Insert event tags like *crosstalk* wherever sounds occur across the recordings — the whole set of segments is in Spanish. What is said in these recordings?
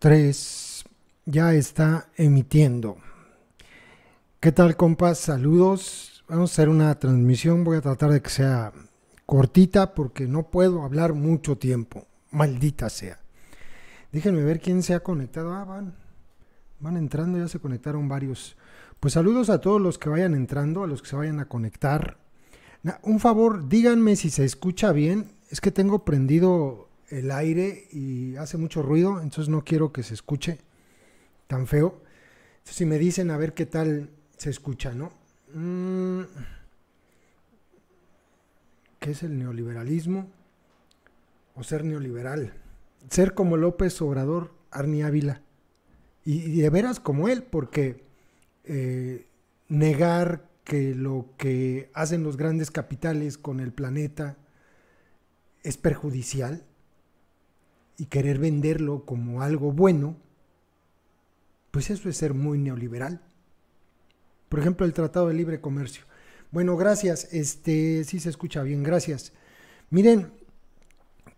3 ya está emitiendo. ¿Qué tal, compas? Saludos. Vamos a hacer una transmisión. Voy a tratar de que sea cortita porque no puedo hablar mucho tiempo. Maldita sea. Déjenme ver quién se ha conectado. Ah, van. Van entrando, ya se conectaron varios. Pues saludos a todos los que vayan entrando, a los que se vayan a conectar. Un favor, díganme si se escucha bien. Es que tengo prendido el aire y hace mucho ruido, entonces no quiero que se escuche tan feo. Entonces, si me dicen a ver qué tal se escucha, ¿no? Mm. ¿Qué es el neoliberalismo? O ser neoliberal. Ser como López Obrador, Arni Ávila. Y, de veras como él, porque eh, negar que lo que hacen los grandes capitales con el planeta es perjudicial y querer venderlo como algo bueno, pues eso es ser muy neoliberal. Por ejemplo, el Tratado de Libre Comercio. Bueno, gracias. Este sí se escucha bien, gracias. Miren,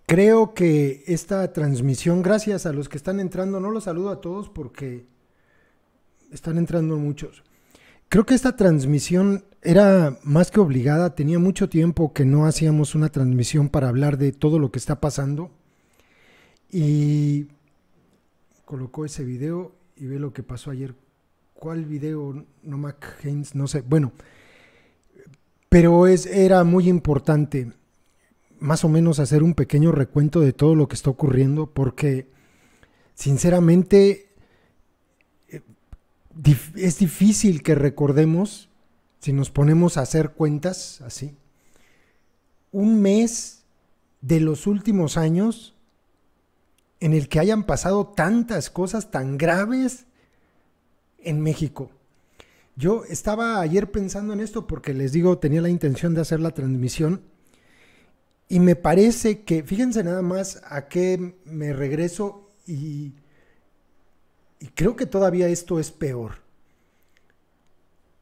creo que esta transmisión, gracias a los que están entrando, no los saludo a todos porque están entrando muchos. Creo que esta transmisión era más que obligada, tenía mucho tiempo que no hacíamos una transmisión para hablar de todo lo que está pasando. Y colocó ese video y ve lo que pasó ayer. ¿Cuál video? No, Mac Haynes, no sé. Bueno, pero es, era muy importante más o menos hacer un pequeño recuento de todo lo que está ocurriendo porque sinceramente eh, es difícil que recordemos, si nos ponemos a hacer cuentas así, un mes de los últimos años en el que hayan pasado tantas cosas tan graves en México. Yo estaba ayer pensando en esto porque les digo, tenía la intención de hacer la transmisión y me parece que, fíjense nada más a qué me regreso y, creo que todavía esto es peor.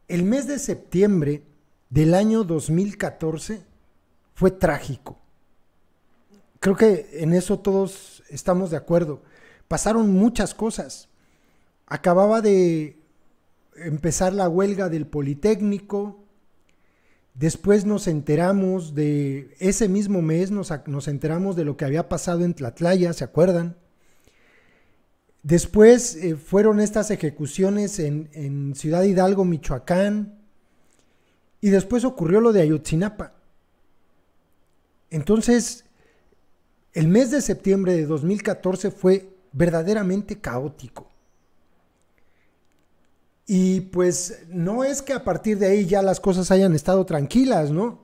El mes de septiembre del año 2014 fue trágico. Creo que en eso todos estamos de acuerdo. Pasaron muchas cosas. Acababa de empezar la huelga del Politécnico. Después nos enteramos de, ese mismo mes nos, enteramos de lo que había pasado en Tlatlaya, ¿se acuerdan? Después eh, fueron estas ejecuciones en, Ciudad Hidalgo, Michoacán. Y después ocurrió lo de Ayotzinapa. Entonces, el mes de septiembre de 2014 fue verdaderamente caótico. Y pues no es que a partir de ahí ya las cosas hayan estado tranquilas, ¿no?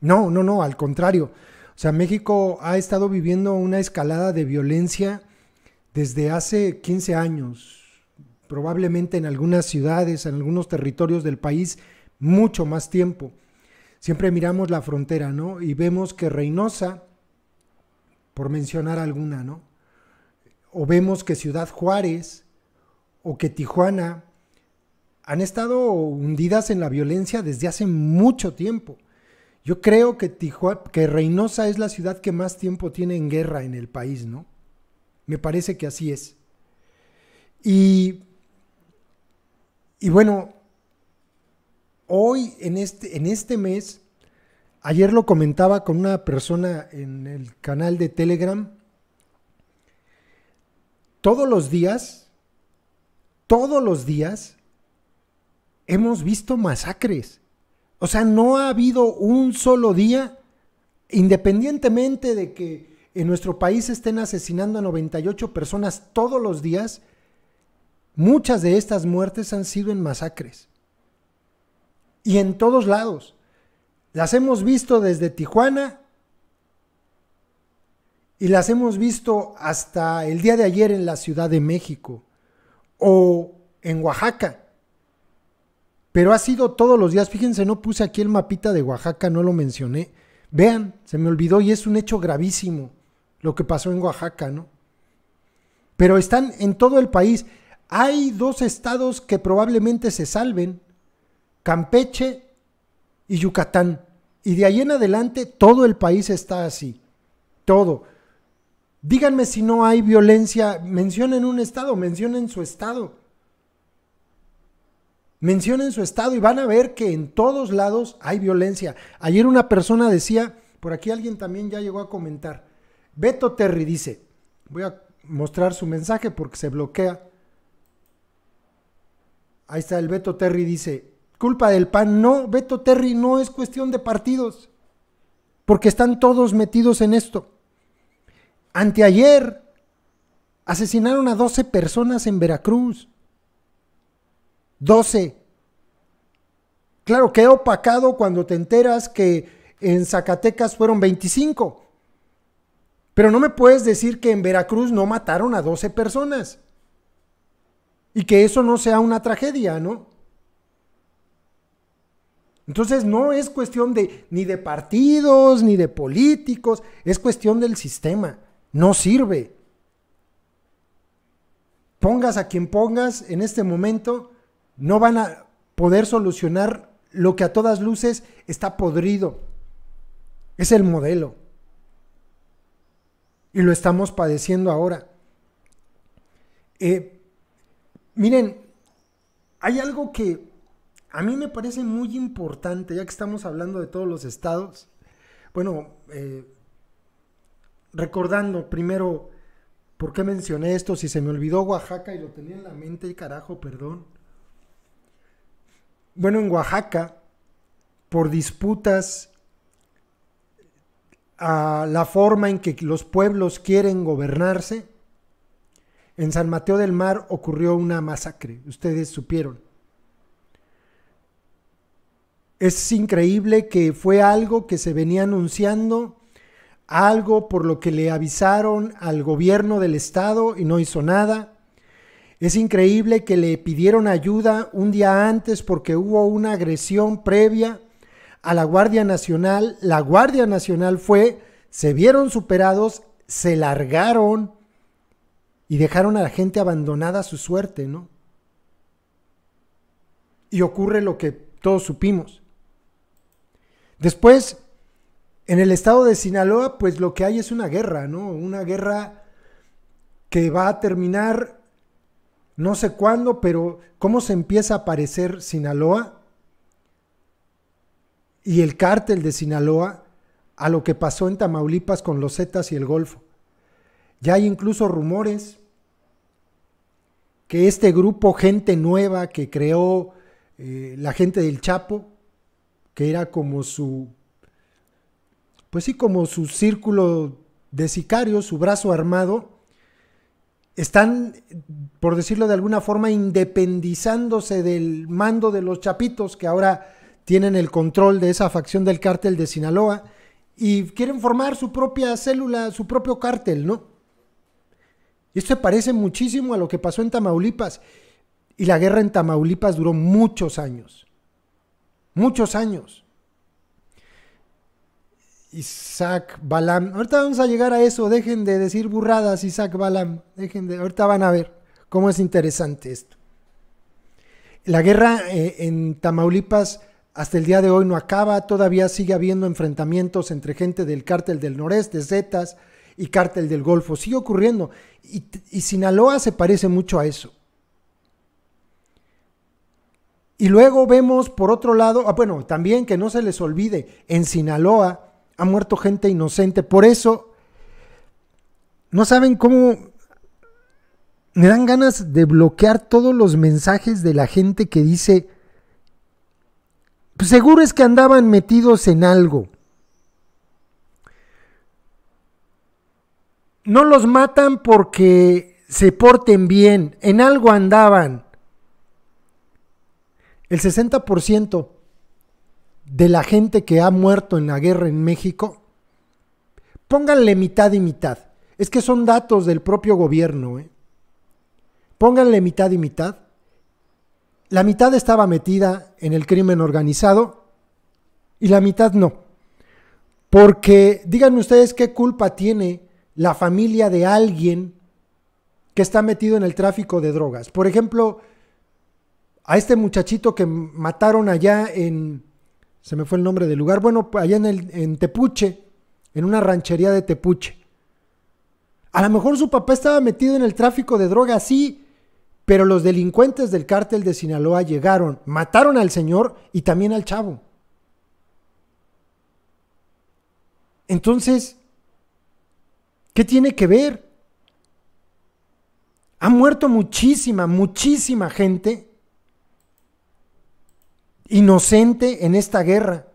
No, no, no, al contrario. O sea, México ha estado viviendo una escalada de violencia desde hace 15 años, probablemente en algunas ciudades, en algunos territorios del país, mucho más tiempo. Siempre miramos la frontera, ¿no? Y vemos que Reynosa, por mencionar alguna, ¿no? O vemos que Ciudad Juárez o que Tijuana han estado hundidas en la violencia desde hace mucho tiempo. Yo creo que, que Reynosa es la ciudad que más tiempo tiene en guerra en el país, ¿no? Me parece que así es. Y, y bueno, hoy en este, en este mes Ayer lo comentaba con una persona en el canal de Telegram. Todos los días, todos los días, hemos visto masacres. O sea, no ha habido un solo día, independientemente de que en nuestro país estén asesinando a 98 personas todos los días, muchas de estas muertes han sido en masacres. Y en todos lados. Las hemos visto desde Tijuana y las hemos visto hasta el día de ayer en la Ciudad de México o en Oaxaca. Pero ha sido todos los días. Fíjense, no puse aquí el mapita de Oaxaca, no lo mencioné. Vean, se me olvidó y es un hecho gravísimo lo que pasó en Oaxaca, ¿no? Pero están en todo el país. Hay dos estados que probablemente se salven, Campeche y Yucatán. Y de ahí en adelante todo el país está así. Todo. Díganme si no hay violencia. Mencionen un estado, mencionen su estado. Mencionen su estado y van a ver que en todos lados hay violencia. Ayer una persona decía, por aquí alguien también ya llegó a comentar. Beto Terry dice, voy a mostrar su mensaje porque se bloquea. Ahí está el Beto Terry dice, culpa del PAN. No, Beto Terry, no es cuestión de partidos, porque están todos metidos en esto. Anteayer asesinaron a 12 personas en Veracruz. 12. Claro, he opacado cuando te enteras que en Zacatecas fueron 25. Pero no me puedes decir que en Veracruz no mataron a 12 personas. Y que eso no sea una tragedia, ¿no? Entonces no es cuestión de ni de partidos ni de políticos, es cuestión del sistema. No sirve. Pongas a quien pongas en este momento, no van a poder solucionar lo que a todas luces está podrido. Es el modelo. Y lo estamos padeciendo ahora. Eh, miren, hay algo que a mí me parece muy importante, ya que estamos hablando de todos los estados, bueno, eh, recordando primero por qué mencioné esto, si se me olvidó Oaxaca y lo tenía en la mente, carajo, perdón. Bueno, en Oaxaca, por disputas a la forma en que los pueblos quieren gobernarse, en San Mateo del Mar ocurrió una masacre, ustedes supieron es increíble que fue algo que se venía anunciando, algo por lo que le avisaron al gobierno del estado y no hizo nada. Es increíble que le pidieron ayuda un día antes porque hubo una agresión previa a la Guardia Nacional. La Guardia Nacional fue, se vieron superados, se largaron y dejaron a la gente abandonada a su suerte, ¿no? Y ocurre lo que todos supimos. Después, en el estado de Sinaloa, pues lo que hay es una guerra, ¿no? Una guerra que va a terminar no sé cuándo, pero cómo se empieza a parecer Sinaloa y el cártel de Sinaloa a lo que pasó en Tamaulipas con los Zetas y el Golfo. Ya hay incluso rumores que este grupo, gente nueva que creó eh, la gente del Chapo, que era como su, pues sí, como su círculo de sicarios, su brazo armado, están, por decirlo de alguna forma, independizándose del mando de los chapitos que ahora tienen el control de esa facción del cártel de Sinaloa y quieren formar su propia célula, su propio cártel, ¿no? Esto se parece muchísimo a lo que pasó en Tamaulipas y la guerra en Tamaulipas duró muchos años muchos años. Isaac Balam. Ahorita vamos a llegar a eso. Dejen de decir burradas, Isaac Balam. Dejen de. Ahorita van a ver cómo es interesante esto. La guerra eh, en Tamaulipas hasta el día de hoy no acaba. Todavía sigue habiendo enfrentamientos entre gente del Cártel del Noreste, Zetas y Cártel del Golfo. Sigue ocurriendo. y Sinaloa se parece mucho a eso. Y luego vemos por otro lado, ah, bueno, también que no se les olvide, en Sinaloa ha muerto gente inocente. Por eso, no saben cómo me dan ganas de bloquear todos los mensajes de la gente que dice, pues seguro es que andaban metidos en algo. No los matan porque se porten bien, en algo andaban. El 60% de la gente que ha muerto en la guerra en México, pónganle mitad y mitad. Es que son datos del propio gobierno. ¿eh? Pónganle mitad y mitad. La mitad estaba metida en el crimen organizado y la mitad no. Porque díganme ustedes qué culpa tiene la familia de alguien que está metido en el tráfico de drogas. Por ejemplo, a este muchachito que mataron allá en, se me fue el nombre del lugar, bueno, allá en, el, en Tepuche, en una ranchería de Tepuche. A lo mejor su papá estaba metido en el tráfico de drogas, sí, pero los delincuentes del cártel de Sinaloa llegaron, mataron al señor y también al chavo. Entonces, ¿qué tiene que ver? Ha muerto muchísima, muchísima gente inocente en esta guerra.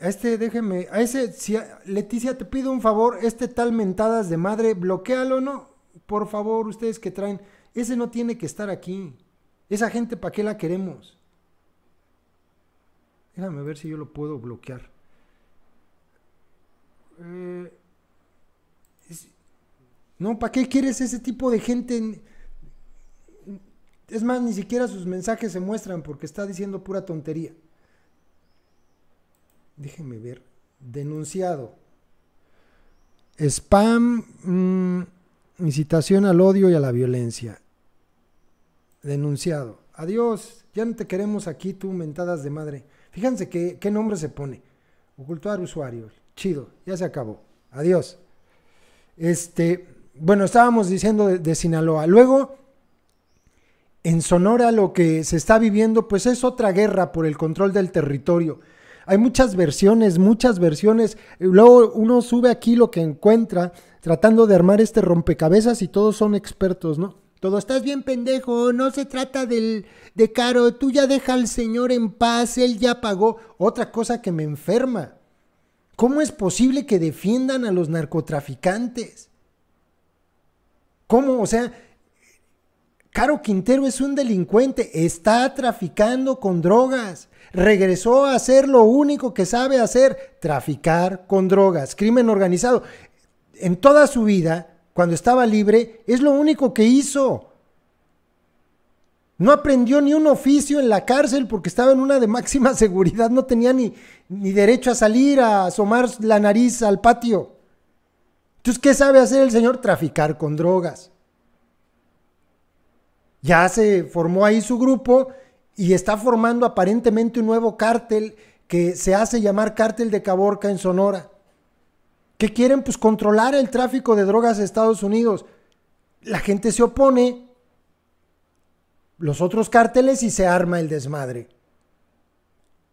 A este, déjeme, a ese, si Leticia, te pido un favor, este tal mentadas de madre, bloquealo, ¿no? Por favor, ustedes que traen, ese no tiene que estar aquí. Esa gente, ¿para qué la queremos? Déjame ver si yo lo puedo bloquear. Eh, no, ¿para qué quieres ese tipo de gente? En, es más, ni siquiera sus mensajes se muestran porque está diciendo pura tontería. Déjenme ver. Denunciado. Spam, mm, incitación al odio y a la violencia. Denunciado. Adiós. Ya no te queremos aquí, tú mentadas de madre. Fíjense qué, nombre se pone. Ocultar usuario. Chido. Ya se acabó. Adiós. Este, bueno, estábamos diciendo de Sinaloa. Luego en Sonora lo que se está viviendo pues es otra guerra por el control del territorio. Hay muchas versiones, muchas versiones. Eh, luego uno sube aquí lo que encuentra tratando de armar este rompecabezas y todos son expertos, ¿no? Todo, estás bien pendejo, no se trata del, de caro, tú ya deja al Señor en paz, Él ya pagó. Otra cosa que me enferma. ¿Cómo es posible que defiendan a los narcotraficantes? ¿Cómo? O sea, Caro Quintero es un delincuente, está traficando con drogas. Regresó a hacer lo único que sabe hacer, traficar con drogas, crimen organizado. En toda su vida, cuando estaba libre, es lo único que hizo. No aprendió ni un oficio en la cárcel porque estaba en una de máxima *laughs* seguridad, no tenía ni, ni derecho a salir, a asomar la nariz al patio. Entonces, ¿qué sabe hacer el señor? Traficar con drogas. Ya se formó ahí su grupo y está formando aparentemente un nuevo cártel que se hace llamar cártel de Caborca en Sonora. Que quieren pues controlar el tráfico de drogas a Estados Unidos. La gente se opone, los otros cárteles y se arma el desmadre.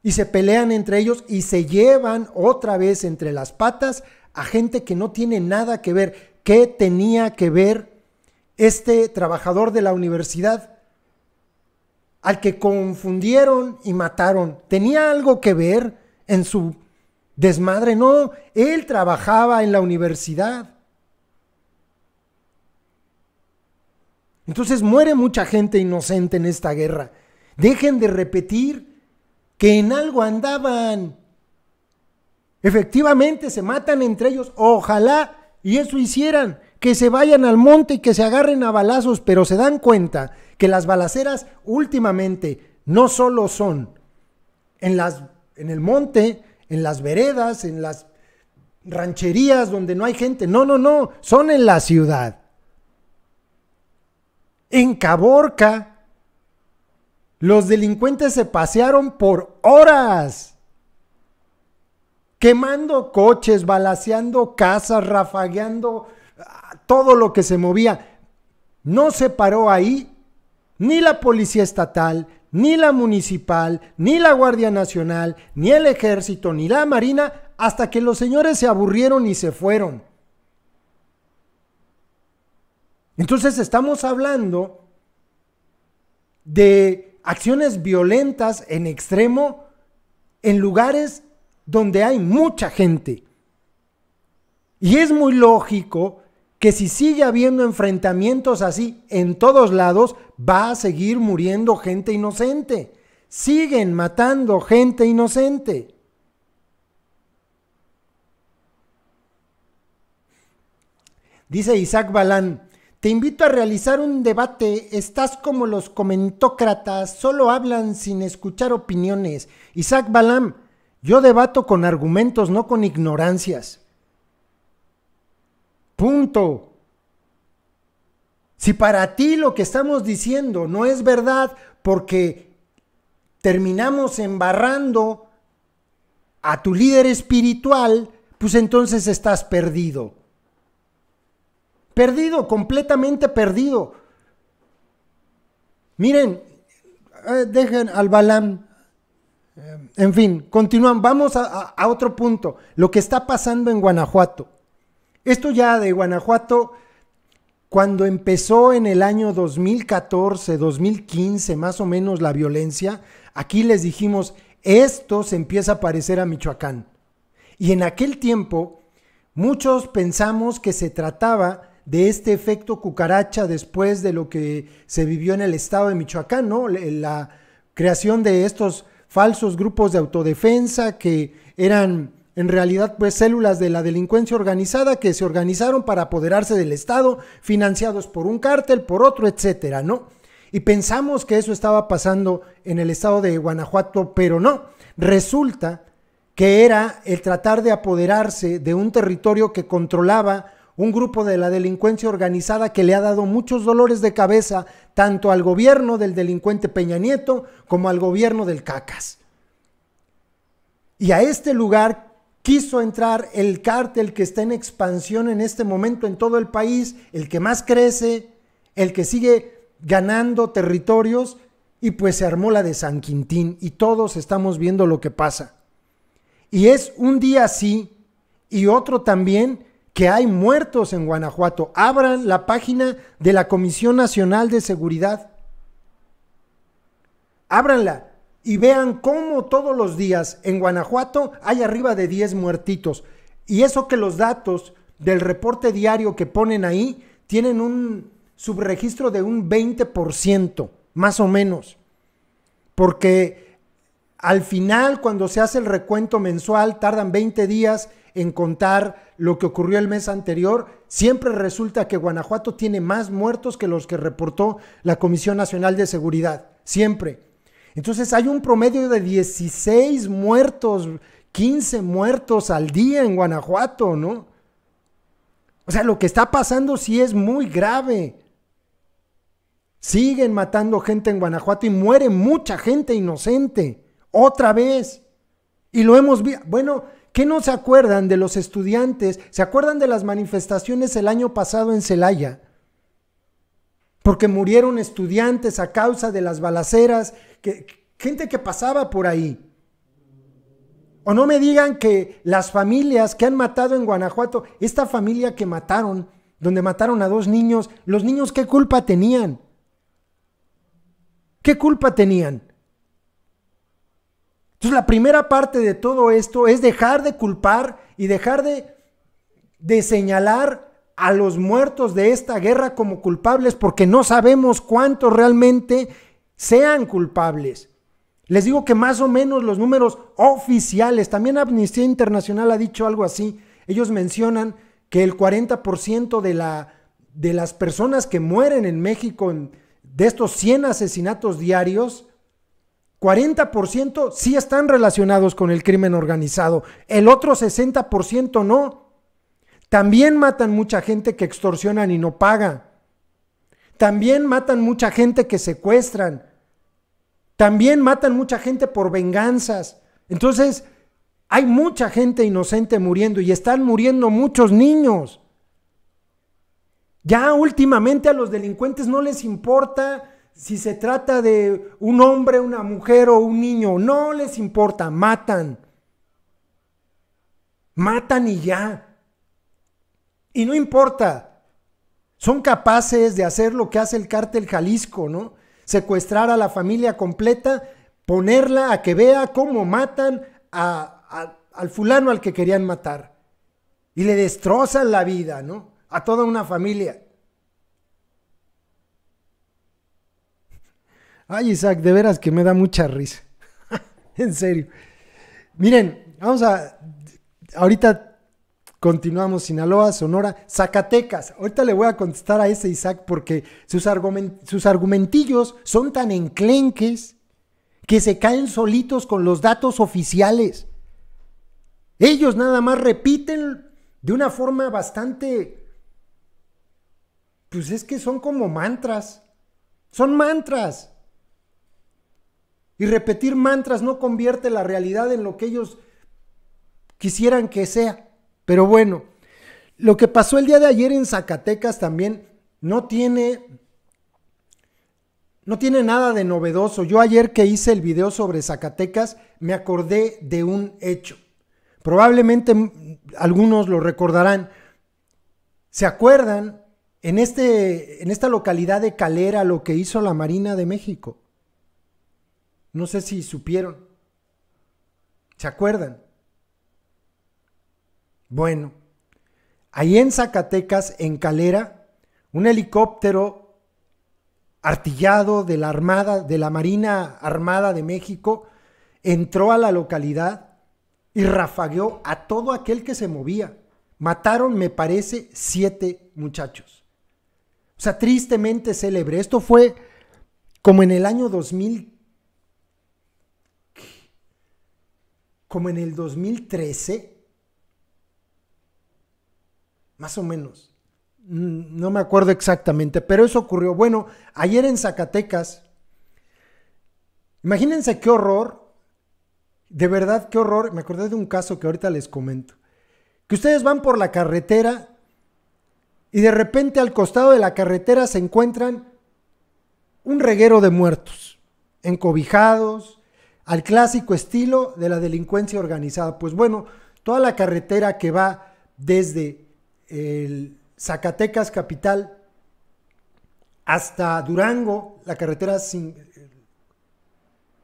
Y se pelean entre ellos y se llevan otra vez entre las patas a gente que no tiene nada que ver. ¿Qué tenía que ver este trabajador de la universidad al que confundieron y mataron, ¿tenía algo que ver en su desmadre? No, él trabajaba en la universidad. Entonces muere mucha gente inocente en esta guerra. Dejen de repetir que en algo andaban. Efectivamente, se matan entre ellos. Ojalá y eso hicieran que se vayan al monte y que se agarren a balazos, pero se dan cuenta que las balaceras últimamente no solo son en, las, en el monte, en las veredas, en las rancherías donde no hay gente, no, no, no, son en la ciudad. En Caborca, los delincuentes se pasearon por horas quemando coches, balaceando casas, rafagueando Ah, todo lo que se movía. No se paró ahí ni la Policía Estatal, ni la Municipal, ni la Guardia Nacional, ni el Ejército, ni la Marina, hasta que los señores se aburrieron y se fueron. Entonces estamos hablando de acciones violentas en extremo en lugares donde hay mucha gente. Y es muy lógico que si sigue habiendo enfrentamientos así en todos lados, va a seguir muriendo gente inocente. Siguen matando gente inocente. Dice Isaac Balán, te invito a realizar un debate, estás como los comentócratas, solo hablan sin escuchar opiniones. Isaac Balán, yo debato con argumentos, no con ignorancias. Punto. Si para ti lo que estamos diciendo no es verdad porque terminamos embarrando a tu líder espiritual, pues entonces estás perdido. Perdido, completamente perdido. Miren, eh, dejen al balán eh, En fin, continúan. Vamos a otro punto. Lo que está pasando en Guanajuato. Esto ya de Guanajuato, cuando empezó en el año 2014, 2015 más o menos la violencia, aquí les dijimos, esto se empieza a parecer a Michoacán. Y en aquel tiempo, muchos pensamos que se trataba de este efecto cucaracha después de lo que se vivió en el estado de Michoacán, ¿no? La creación de estos falsos grupos de autodefensa que eran en realidad pues células de la delincuencia organizada que se organizaron para apoderarse del Estado, financiados por un cártel, por otro, etcétera, ¿no? Y pensamos que eso estaba pasando en el estado de Guanajuato, pero no. Resulta que era el tratar de apoderarse de un territorio que controlaba un grupo de la delincuencia organizada que le ha dado muchos dolores de cabeza tanto al gobierno del delincuente Peña Nieto como al gobierno del Cacas. Y a este lugar quiso entrar el cártel que está en expansión en este momento en todo el país, el que más crece, el que sigue ganando territorios, y pues se armó la de San Quintín y todos estamos viendo lo que pasa. Y es un día así y otro también que hay muertos en Guanajuato. Abran la página de la Comisión Nacional de Seguridad. Ábranla y vean cómo todos los días en Guanajuato hay arriba de 10 muertitos. Y eso que los datos del reporte diario que ponen ahí tienen un subregistro de un 20%, más o menos. Porque al final, cuando se hace el recuento mensual, tardan 20 días en contar lo que ocurrió el mes anterior, siempre resulta que Guanajuato tiene más muertos que los que reportó la Comisión Nacional de Seguridad. Siempre. Entonces hay un promedio de 16 muertos, 15 muertos al día en Guanajuato, ¿no? O sea, lo que está pasando sí es muy grave. Siguen matando gente en Guanajuato y muere mucha gente inocente. Otra vez. Y lo hemos visto. Bueno, ¿qué no se acuerdan de los estudiantes? ¿Se acuerdan de las manifestaciones el año pasado en Celaya? porque murieron estudiantes a causa de las balaceras, que, gente que pasaba por ahí. O no me digan que las familias que han matado en Guanajuato, esta familia que mataron, donde mataron a dos niños, los niños qué culpa tenían. ¿Qué culpa tenían? Entonces la primera parte de todo esto es dejar de culpar y dejar de, de señalar a los muertos de esta guerra como culpables porque no sabemos cuántos realmente sean culpables. Les digo que más o menos los números oficiales, también Amnistía Internacional ha dicho algo así, ellos mencionan que el 40% de, la, de las personas que mueren en México de estos 100 asesinatos diarios, 40% sí están relacionados con el crimen organizado, el otro 60% no. También matan mucha gente que extorsionan y no paga. También matan mucha gente que secuestran. También matan mucha gente por venganzas. Entonces, hay mucha gente inocente muriendo y están muriendo muchos niños. Ya últimamente a los delincuentes no les importa si se trata de un hombre, una mujer o un niño. No les importa, matan. Matan y ya. Y no importa, son capaces de hacer lo que hace el cártel Jalisco, ¿no? Secuestrar a la familia completa, ponerla a que vea cómo matan al fulano al que querían matar. Y le destrozan la vida, ¿no? A toda una familia. *laughs* Ay, Isaac, de veras que me da mucha risa. *laughs* en serio. Miren, vamos a... Ahorita Continuamos, Sinaloa, Sonora, Zacatecas. Ahorita le voy a contestar a ese Isaac porque sus, sus argumentillos son tan enclenques que se caen solitos con los datos oficiales. Ellos nada más repiten de una forma bastante... Pues es que son como mantras. Son mantras. Y repetir mantras no convierte la realidad en lo que ellos quisieran que sea. Pero bueno, lo que pasó el día de ayer en Zacatecas también no tiene no tiene nada de novedoso. Yo ayer que hice el video sobre Zacatecas me acordé de un hecho. Probablemente algunos lo recordarán. ¿Se acuerdan en, este, en esta localidad de Calera lo que hizo la Marina de México? No sé si supieron. ¿Se acuerdan? Bueno, ahí en Zacatecas, en Calera, un helicóptero artillado de la Armada, de la Marina Armada de México, entró a la localidad y rafagueó a todo aquel que se movía. Mataron, me parece, siete muchachos. O sea, tristemente célebre. Esto fue como en el año 2000, como en el 2013, más o menos. No me acuerdo exactamente, pero eso ocurrió. Bueno, ayer en Zacatecas, imagínense qué horror, de verdad qué horror, me acordé de un caso que ahorita les comento, que ustedes van por la carretera y de repente al costado de la carretera se encuentran un reguero de muertos, encobijados, al clásico estilo de la delincuencia organizada. Pues bueno, toda la carretera que va desde el Zacatecas capital hasta Durango, la carretera sin, eh,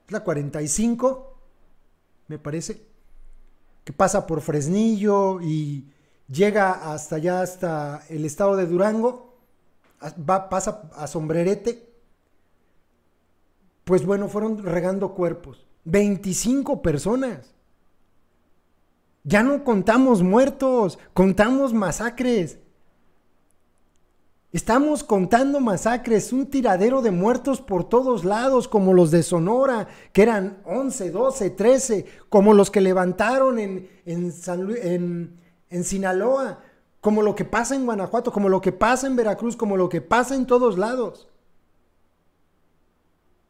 la 45, me parece, que pasa por Fresnillo y llega hasta allá, hasta el estado de Durango, va, pasa a Sombrerete. Pues bueno, fueron regando cuerpos. 25 personas. Ya no contamos muertos, contamos masacres. Estamos contando masacres, un tiradero de muertos por todos lados, como los de Sonora, que eran 11, 12, 13, como los que levantaron en, Sinaloa, como lo que pasa en Guanajuato, como lo que pasa en Veracruz, como lo que pasa en todos lados.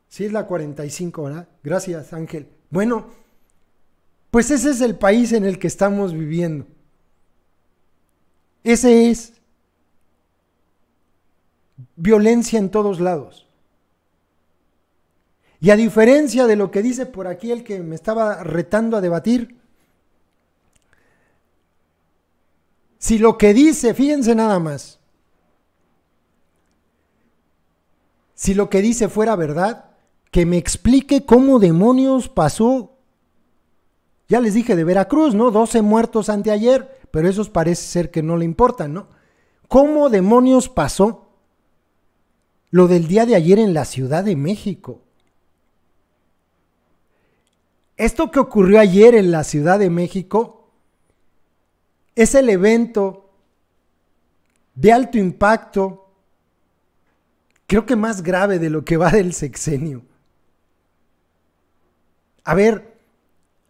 Sí, es la 45, ¿verdad? Gracias, Ángel. Bueno, pues ese es el país en el que estamos viviendo. Ese es violencia en todos lados. Y a diferencia de lo que dice por aquí el que me estaba retando a debatir, si lo que dice, fíjense nada más, si lo que dice fuera verdad, que me explique cómo demonios pasó ya les dije de Veracruz, ¿no? 12 muertos anteayer, pero esos parece ser que no le importan, ¿no? ¿Cómo demonios pasó lo del día de ayer en la Ciudad de México? Esto que ocurrió ayer en la Ciudad de México es el evento de alto impacto, creo que más grave de lo que va del sexenio. A ver,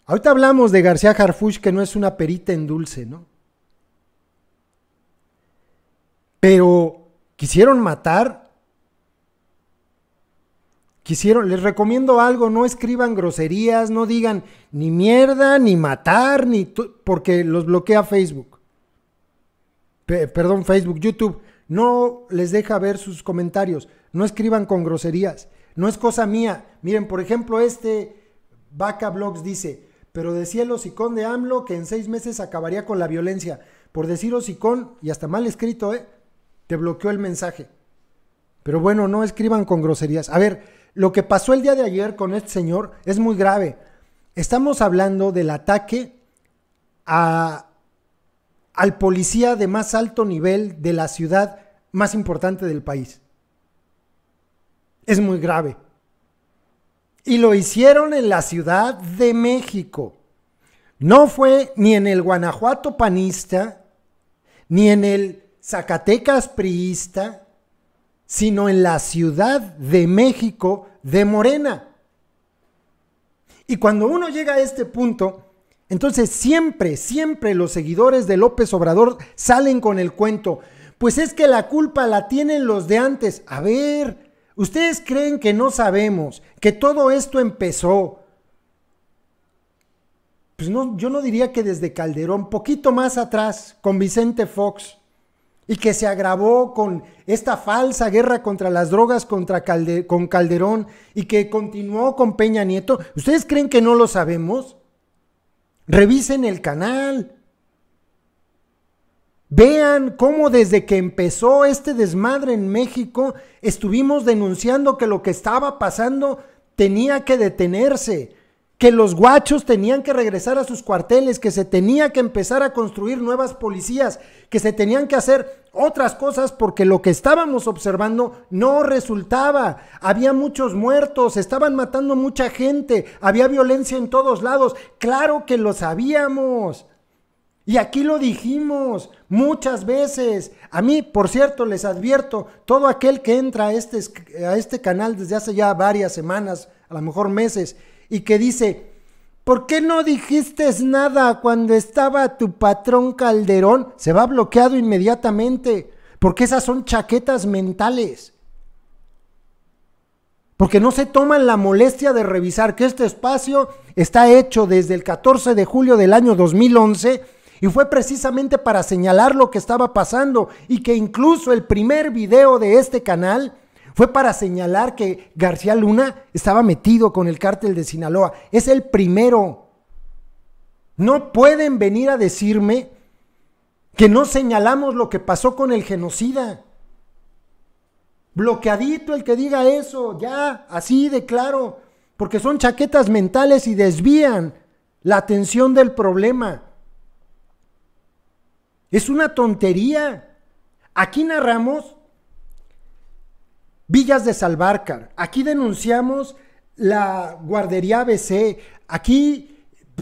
Ahorita hablamos de García Harfuch, que no es una perita en dulce, ¿no? Pero quisieron matar. Quisieron, les recomiendo algo, no escriban groserías, no digan ni mierda, ni matar, ni porque los bloquea Facebook. perdón, Facebook, YouTube. No les deja ver sus comentarios. No escriban con groserías. No es cosa mía. Miren, por ejemplo, este Vaca Blogs dice, pero decía el hocicón de AMLO que en seis meses acabaría con la violencia. Por decir hocicón, y hasta mal escrito, ¿eh? te bloqueó el mensaje. Pero bueno, no escriban con groserías. A ver, lo que pasó el día de ayer con este señor es muy grave. Estamos hablando del ataque a, al policía de más alto nivel de la ciudad más importante del país. Es muy grave. Y lo hicieron en la Ciudad de México. No fue ni en el Guanajuato panista, ni en el Zacatecas priista, sino en la Ciudad de México de Morena. Y cuando uno llega a este punto, entonces siempre, siempre los seguidores de López Obrador salen con el cuento, pues es que la culpa la tienen los de antes. A ver, ¿Ustedes creen que no sabemos que todo esto empezó? Pues no, yo no diría que desde Calderón, poquito más atrás, con Vicente Fox, y que se agravó con esta falsa guerra contra las drogas contra con Calderón y que continuó con Peña Nieto. ¿Ustedes creen que no lo sabemos? Revisen el canal, Vean cómo desde que empezó este desmadre en México estuvimos denunciando que lo que estaba pasando tenía que detenerse, que los guachos tenían que regresar a sus cuarteles, que se tenía que empezar a construir nuevas policías, que se tenían que hacer otras cosas porque lo que estábamos observando no resultaba. Había muchos muertos, estaban matando mucha gente, había violencia en todos lados. Claro que lo sabíamos. Y aquí lo dijimos muchas veces. A mí, por cierto, les advierto, todo aquel que entra a este, a este canal desde hace ya varias semanas, a lo mejor meses, y que dice, ¿Por qué no dijiste nada cuando estaba tu patrón Calderón? Se va bloqueado inmediatamente, porque esas son chaquetas mentales. Porque no se toman la molestia de revisar que este espacio está hecho desde el 14 de julio del año 2011 y fue precisamente para señalar lo que estaba pasando y que incluso el primer video de este canal fue para señalar que García Luna estaba metido con el cártel de Sinaloa. Es el primero. No pueden venir a decirme que no señalamos lo que pasó con el genocida. Bloqueadito el que diga eso, ya, así de claro, porque son chaquetas mentales y desvían la atención del problema. Es una tontería. Aquí narramos Villas de Salvarcar. Aquí denunciamos la guardería ABC. Aquí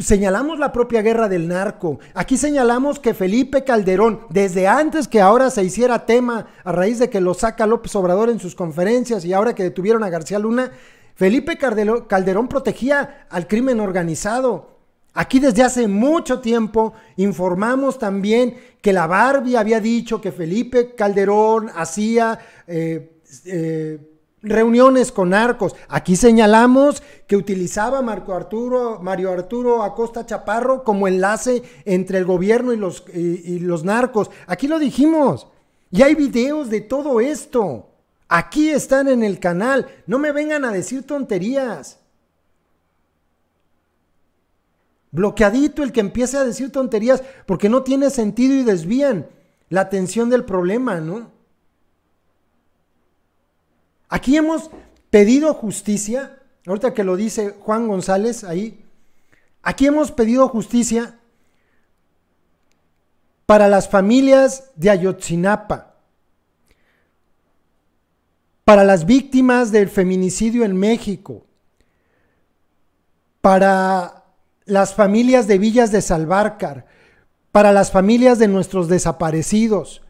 señalamos la propia guerra del narco. Aquí señalamos que Felipe Calderón, desde antes que ahora se hiciera tema a raíz de que lo saca López Obrador en sus conferencias y ahora que detuvieron a García Luna, Felipe Calderón protegía al crimen organizado. Aquí desde hace mucho tiempo informamos también que la Barbie había dicho que Felipe Calderón hacía eh, eh, reuniones con narcos. Aquí señalamos que utilizaba Marco Arturo, Mario Arturo Acosta Chaparro como enlace entre el gobierno y los, y los narcos. Aquí lo dijimos. Y hay videos de todo esto. Aquí están en el canal. No me vengan a decir tonterías. Bloqueadito el que empiece a decir tonterías porque no tiene sentido y desvían la atención del problema, ¿no? Aquí hemos pedido justicia, ahorita que lo dice Juan González ahí, aquí hemos pedido justicia para las familias de Ayotzinapa, para las víctimas del feminicidio en México, para las familias de Villas de Salvarcar, para las familias de nuestros desaparecidos,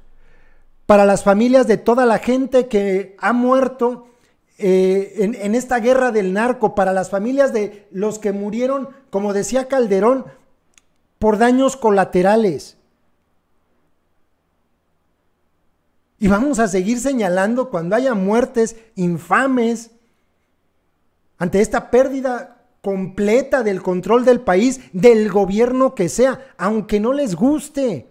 para las familias de toda la gente que ha muerto eh, en, en, esta guerra del narco, para las familias de los que murieron, como decía Calderón, por daños colaterales. Y vamos a seguir señalando cuando haya muertes infames ante esta pérdida completa del control del país, del gobierno que sea, aunque no les guste.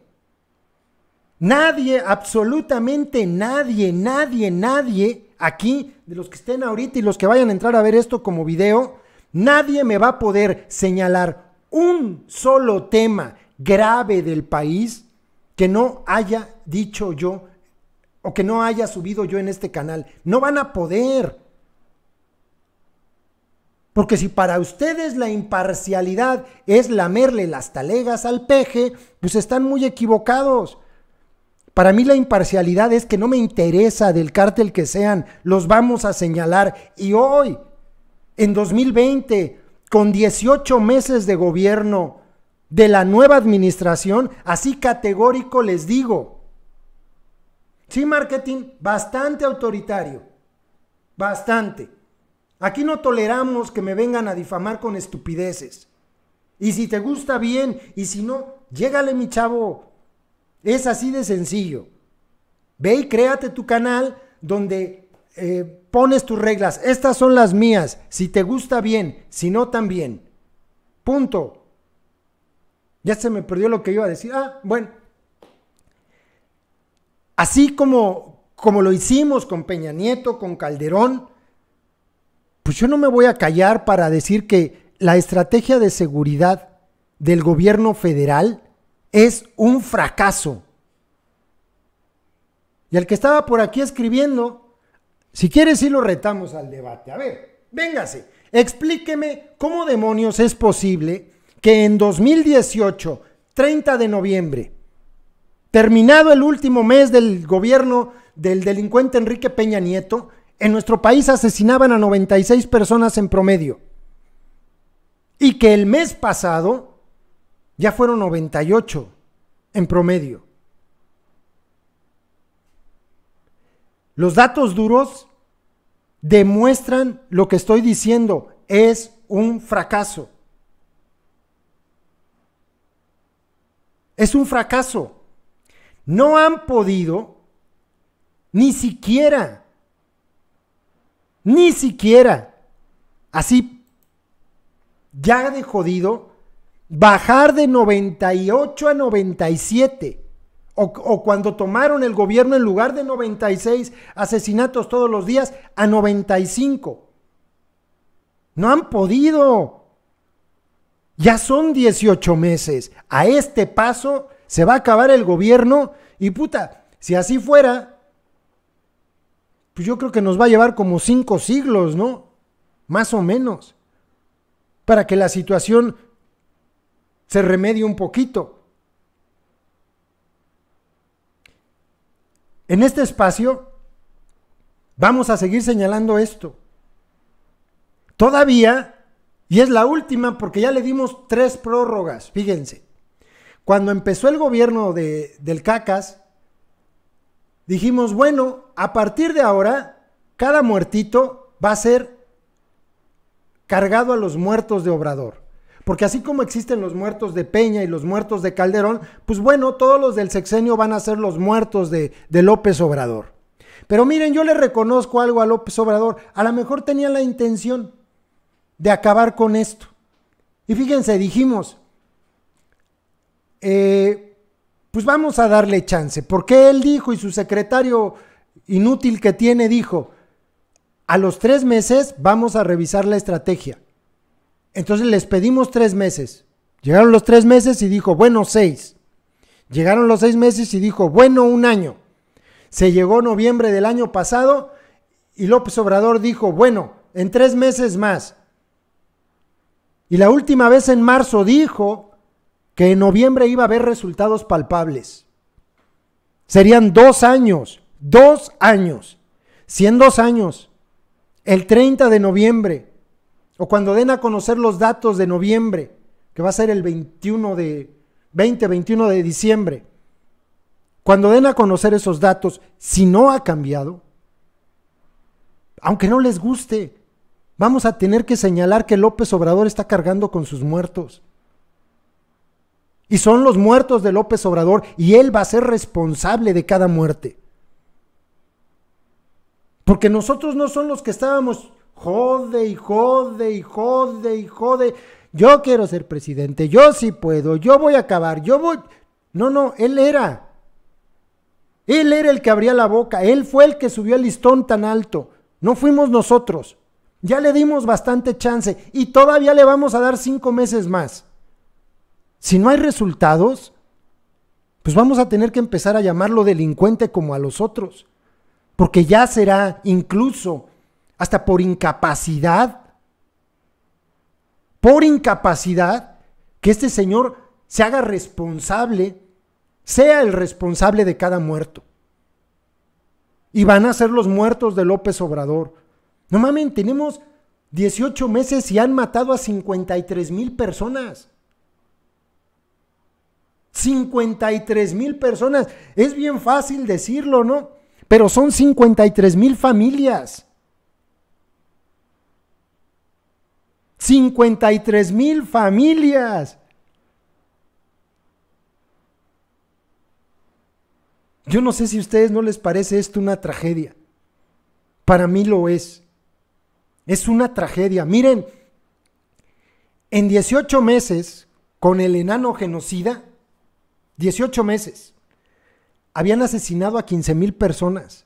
Nadie, absolutamente nadie, nadie, nadie aquí, de los que estén ahorita y los que vayan a entrar a ver esto como video, nadie me va a poder señalar un solo tema grave del país que no haya dicho yo o que no haya subido yo en este canal. No van a poder. Porque si para ustedes la imparcialidad es lamerle las talegas al peje, pues están muy equivocados. Para mí la imparcialidad es que no me interesa del cártel que sean, los vamos a señalar. Y hoy, en 2020, con 18 meses de gobierno de la nueva administración, así categórico les digo, sí, marketing, bastante autoritario, bastante. Aquí no toleramos que me vengan a difamar con estupideces. Y si te gusta bien, y si no, llégale mi chavo. Es así de sencillo. Ve y créate tu canal donde eh, pones tus reglas. Estas son las mías. Si te gusta bien, si no también. Punto. Ya se me perdió lo que iba a decir. Ah, bueno. Así como, como lo hicimos con Peña Nieto, con Calderón, pues yo no me voy a callar para decir que la estrategia de seguridad del gobierno federal es un fracaso. Y al que estaba por aquí escribiendo, si quiere sí lo retamos al debate. A ver, véngase, explíqueme cómo demonios es posible que en 2018, 30 de noviembre, terminado el último mes del gobierno del delincuente Enrique Peña Nieto, en nuestro país asesinaban a 96 personas en promedio. Y que el mes pasado ya fueron 98 en promedio. Los datos duros demuestran lo que estoy diciendo. Es un fracaso. Es un fracaso. No han podido ni siquiera ni siquiera. Así, ya de jodido, bajar de 98 a 97. O, o, cuando tomaron el gobierno en lugar de 96 asesinatos todos los días a 95. No han podido. Ya son 18 meses. A este paso se va a acabar el gobierno y puta, si así fuera, pues yo creo que nos va a llevar como cinco siglos, ¿no? Más o menos, para que la situación se remedie un poquito. En este espacio vamos a seguir señalando esto. Todavía, y es la última porque ya le dimos tres prórrogas, fíjense. Cuando empezó el gobierno de, del CACAS, dijimos, bueno, a partir de ahora, cada muertito va a ser cargado a los muertos de Obrador. Porque así como existen los muertos de Peña y los muertos de Calderón, pues bueno, todos los del sexenio van a ser los muertos de, de López Obrador. Pero miren, yo le reconozco algo a López Obrador. A lo mejor tenía la intención de acabar con esto. Y fíjense, dijimos, eh, pues vamos a darle chance, porque él dijo y su secretario inútil que tiene dijo, a los tres meses vamos a revisar la estrategia. Entonces les pedimos tres meses. Llegaron los tres meses y dijo, bueno, seis. Llegaron los seis meses y dijo, bueno, un año. Se llegó noviembre del año pasado y López Obrador dijo, bueno, en tres meses más. Y la última vez en marzo dijo, que en noviembre iba a haber resultados palpables. Serían dos años, dos años. Si en dos años, el 30 de noviembre, o cuando den a conocer los datos de noviembre, que va a ser el 21 de 20, 21 de diciembre, cuando den a conocer esos datos, si no ha cambiado, aunque no les guste, vamos a tener que señalar que López Obrador está cargando con sus muertos. Y son los muertos de López Obrador y él va a ser responsable de cada muerte. Porque nosotros no son los que estábamos jode y jode y jode y jode. Yo quiero ser presidente, yo sí puedo, yo voy a acabar, yo voy... No, no, él era. Él era el que abría la boca, él fue el que subió el listón tan alto. No fuimos nosotros. Ya le dimos bastante chance y todavía le vamos a dar cinco meses más. Si no hay resultados, pues vamos a tener que empezar a llamarlo delincuente como a los otros, porque ya será incluso hasta por incapacidad, por incapacidad, que este señor se haga responsable, sea el responsable de cada muerto. Y van a ser los muertos de López Obrador. No mamen, tenemos 18 meses y han matado a 53 mil personas. 53 mil personas. Es bien fácil decirlo, ¿no? Pero son 53 mil familias. 53 mil familias. Yo no sé si a ustedes no les parece esto una tragedia. Para mí lo es. Es una tragedia. Miren, en 18 meses, con el enano genocida, 18 meses. Habían asesinado a 15 mil personas.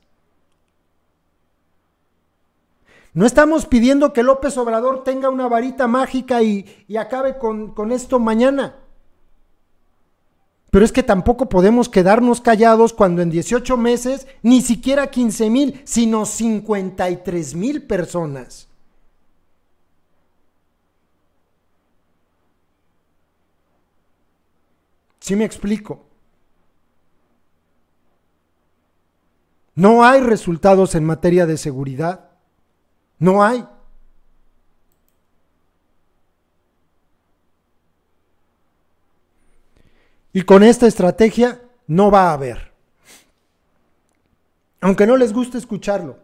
No estamos pidiendo que López Obrador tenga una varita mágica y, y acabe con, con esto mañana. Pero es que tampoco podemos quedarnos callados cuando en 18 meses ni siquiera 15 mil, sino 53 mil personas Si me explico? No hay resultados en materia de seguridad. No hay. Y con esta estrategia no va a haber. Aunque no les guste escucharlo.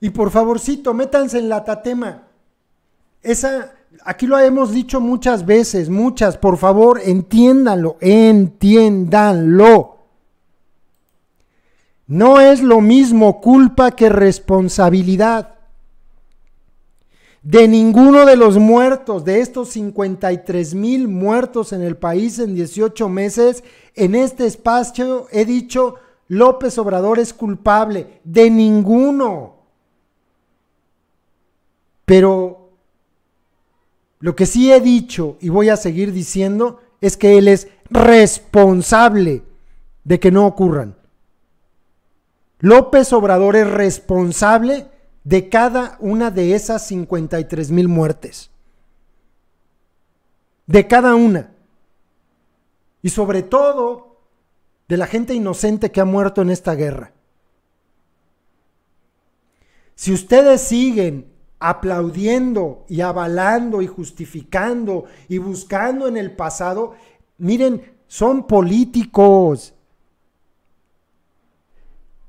Y por favorcito, métanse en la tatema. Esa aquí lo hemos dicho muchas veces, muchas, por favor, entiéndanlo, entiéndanlo. No es lo mismo culpa que responsabilidad. De ninguno de los muertos, de estos 53 mil muertos en el país en 18 meses, en este espacio he dicho, López Obrador es culpable. De ninguno. Pero lo que sí he dicho y voy a seguir diciendo es que Él es responsable de que no ocurran. López Obrador es responsable de cada una de esas 53 mil muertes. De cada una. Y sobre todo de la gente inocente que ha muerto en esta guerra. Si ustedes siguen aplaudiendo y avalando y justificando y buscando en el pasado, miren, son políticos.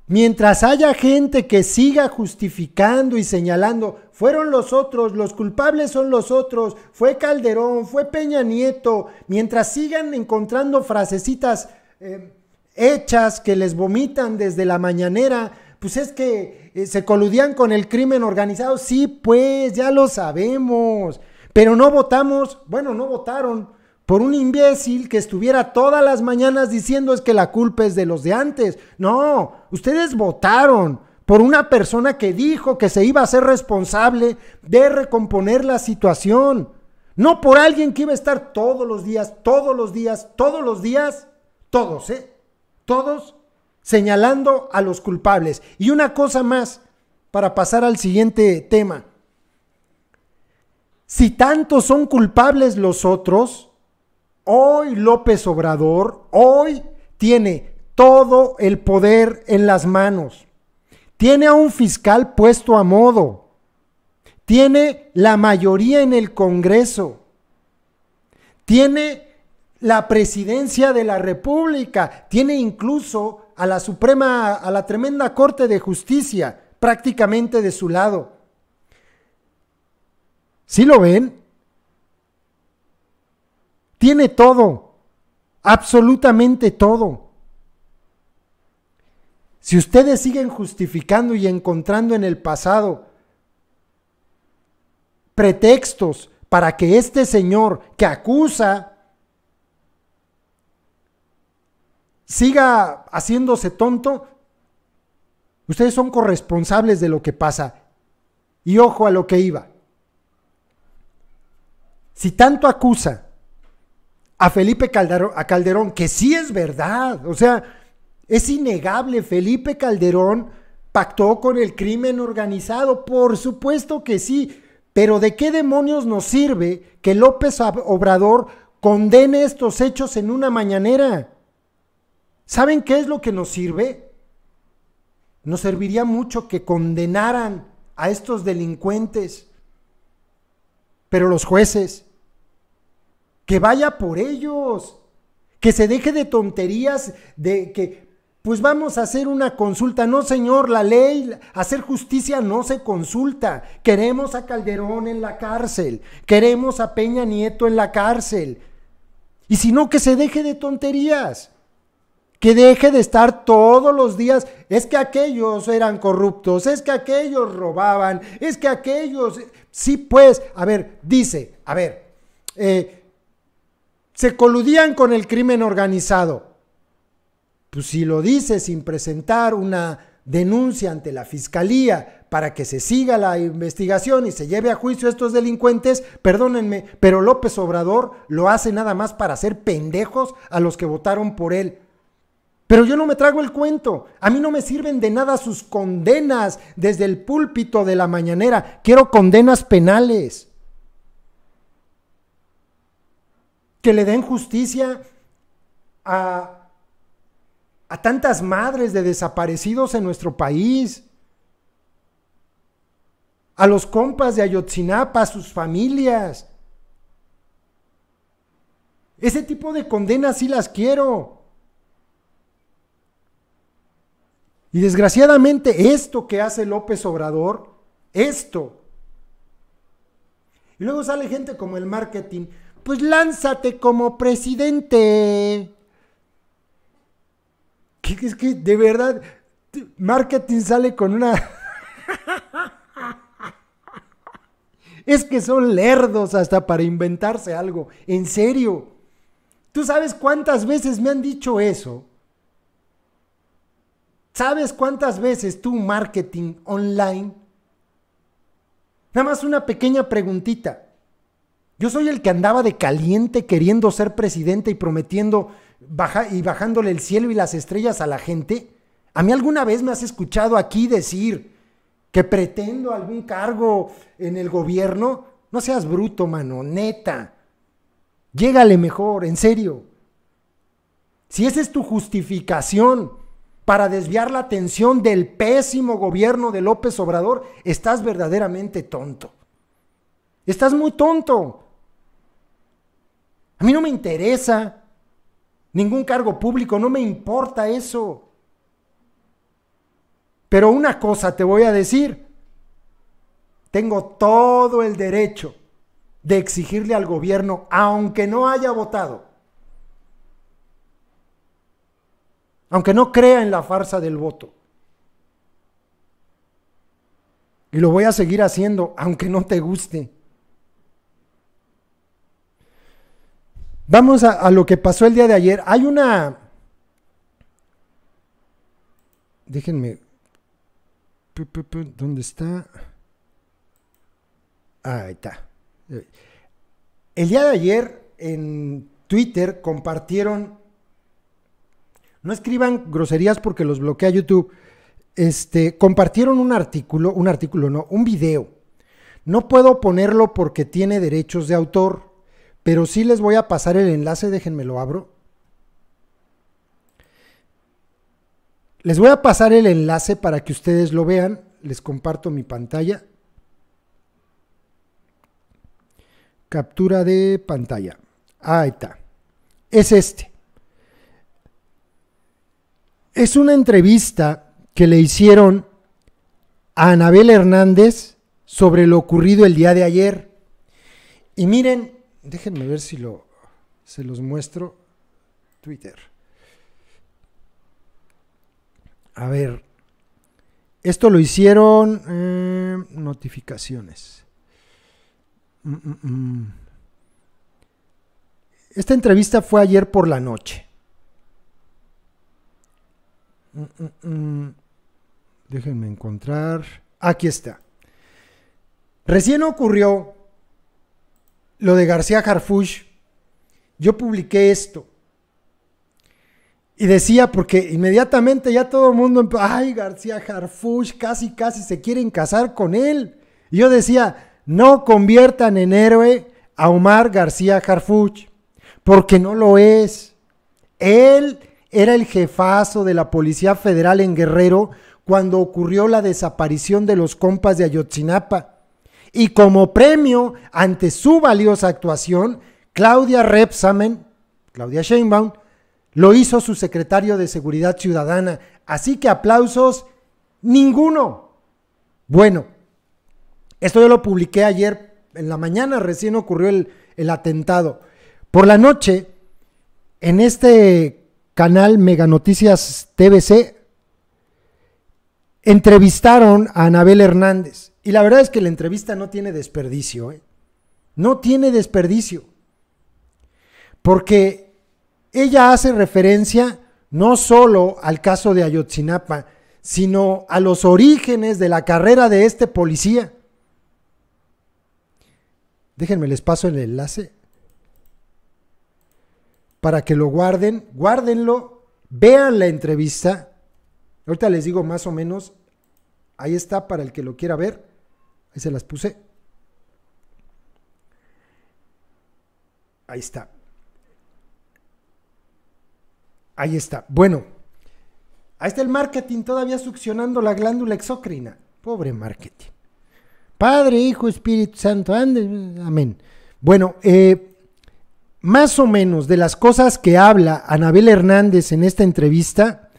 Mientras haya gente que siga justificando y señalando, fueron los otros, los culpables son los otros, fue Calderón, fue Peña Nieto, mientras sigan encontrando frasecitas eh, hechas que les vomitan desde la mañanera, pues es que eh, se coludían con el crimen organizado. Sí, pues ya lo sabemos. Pero no votamos, bueno, no votaron por un imbécil que estuviera todas las mañanas diciendo es que la culpa es de los de antes. No, ustedes votaron por una persona que dijo que se iba a ser responsable de recomponer la situación. No por alguien que iba a estar todos los días, todos los días, todos los días, todos, ¿eh? Todos señalando a los culpables. Y una cosa más, para pasar al siguiente tema. Si tantos son culpables los otros, hoy López Obrador, hoy tiene todo el poder en las manos. Tiene a un fiscal puesto a modo. Tiene la mayoría en el Congreso. Tiene la presidencia de la República. Tiene incluso a la Suprema, a la tremenda Corte de Justicia prácticamente de su lado. ¿Sí lo ven? Tiene todo, absolutamente todo. Si ustedes siguen justificando y encontrando en el pasado pretextos para que este señor que acusa siga haciéndose tonto, ustedes son corresponsables de lo que pasa. Y ojo a lo que iba. Si tanto acusa a Felipe Calderón, Calderón, que sí es verdad, o sea, es innegable, Felipe Calderón pactó con el crimen organizado, por supuesto que sí, pero ¿de qué demonios nos sirve que López Obrador condene estos hechos en una mañanera? ¿Saben qué es lo que nos sirve? Nos serviría mucho que condenaran a estos delincuentes, pero los jueces, que vaya por ellos, que se deje de tonterías, de que pues vamos a hacer una consulta. No, señor, la ley, hacer justicia no se consulta. Queremos a Calderón en la cárcel, queremos a Peña Nieto en la cárcel. Y si no, que se deje de tonterías que deje de estar todos los días, es que aquellos eran corruptos, es que aquellos robaban, es que aquellos... Sí, pues, a ver, dice, a ver, eh, se coludían con el crimen organizado. Pues si lo dice sin presentar una denuncia ante la fiscalía para que se siga la investigación y se lleve a juicio a estos delincuentes, perdónenme, pero López Obrador lo hace nada más para hacer pendejos a los que votaron por él. Pero yo no me trago el cuento. A mí no me sirven de nada sus condenas desde el púlpito de la mañanera. Quiero condenas penales. Que le den justicia a, a tantas madres de desaparecidos en nuestro país. A los compas de Ayotzinapa, a sus familias. Ese tipo de condenas sí las quiero. Y desgraciadamente esto que hace López Obrador, esto. Y luego sale gente como el marketing, pues lánzate como presidente. ¿Qué es que de verdad, marketing sale con una... *laughs* es que son lerdos hasta para inventarse algo, en serio. ¿Tú sabes cuántas veces me han dicho eso? ¿Sabes cuántas veces tu marketing online? Nada más una pequeña preguntita. Yo soy el que andaba de caliente queriendo ser presidente y prometiendo y bajándole el cielo y las estrellas a la gente. ¿A mí alguna vez me has escuchado aquí decir que pretendo algún cargo en el gobierno? No seas bruto, mano, neta. Llégale mejor, en serio. Si esa es tu justificación para desviar la atención del pésimo gobierno de López Obrador, estás verdaderamente tonto. Estás muy tonto. A mí no me interesa ningún cargo público, no me importa eso. Pero una cosa te voy a decir, tengo todo el derecho de exigirle al gobierno, aunque no haya votado, aunque no crea en la farsa del voto. Y lo voy a seguir haciendo, aunque no te guste. Vamos a, lo que pasó el día de ayer. Hay una... Déjenme... ¿Dónde está? Ah, ahí está. El día de ayer en Twitter compartieron no escriban groserías porque los bloquea YouTube. Este, compartieron un artículo, un artículo no, un video. No puedo ponerlo porque tiene derechos de autor, pero sí les voy a pasar el enlace, déjenme lo abro. Les voy a pasar el enlace para que ustedes lo vean. Les comparto mi pantalla. Captura de pantalla. Ahí está. Es este. Es una entrevista que le hicieron a Anabel Hernández sobre lo ocurrido el día de ayer. Y miren, déjenme ver si lo se los muestro Twitter. A ver, esto lo hicieron eh, notificaciones. Mm, mm, mm. Esta entrevista fue ayer por la noche déjenme encontrar. Aquí está. Recién ocurrió lo de García Harfush. Yo publiqué esto. Y decía, porque inmediatamente ya todo el mundo, ay, García Harfush, casi, casi se quieren casar con él. yo decía, no conviertan en héroe a Omar García Harfuch, porque no lo es. Él era el jefazo de la Policía Federal en Guerrero cuando ocurrió la desaparición de los compas de Ayotzinapa. Y como premio ante su valiosa actuación, Claudia Repsamen, Claudia Sheinbaum, lo hizo su secretario de Seguridad Ciudadana. Así que aplausos, ninguno. Bueno, esto yo lo publiqué ayer en la mañana, recién ocurrió el, el atentado. Por la noche, en este canal Mega Noticias TVC, entrevistaron a Anabel Hernández. Y la verdad es que la entrevista no tiene desperdicio. ¿eh? No tiene desperdicio. Porque ella hace referencia no solo al caso de Ayotzinapa, sino a los orígenes de la carrera de este policía. Déjenme, les paso el enlace para que lo guarden, guárdenlo, vean la entrevista. Ahorita les digo más o menos, ahí está para el que lo quiera ver, ahí se las puse. Ahí está. Ahí está. Bueno, ahí está el marketing todavía succionando la glándula exócrina. Pobre marketing. Padre, Hijo, Espíritu Santo, ande. Amén. Bueno, eh, más o menos de las cosas que habla Anabel Hernández en esta entrevista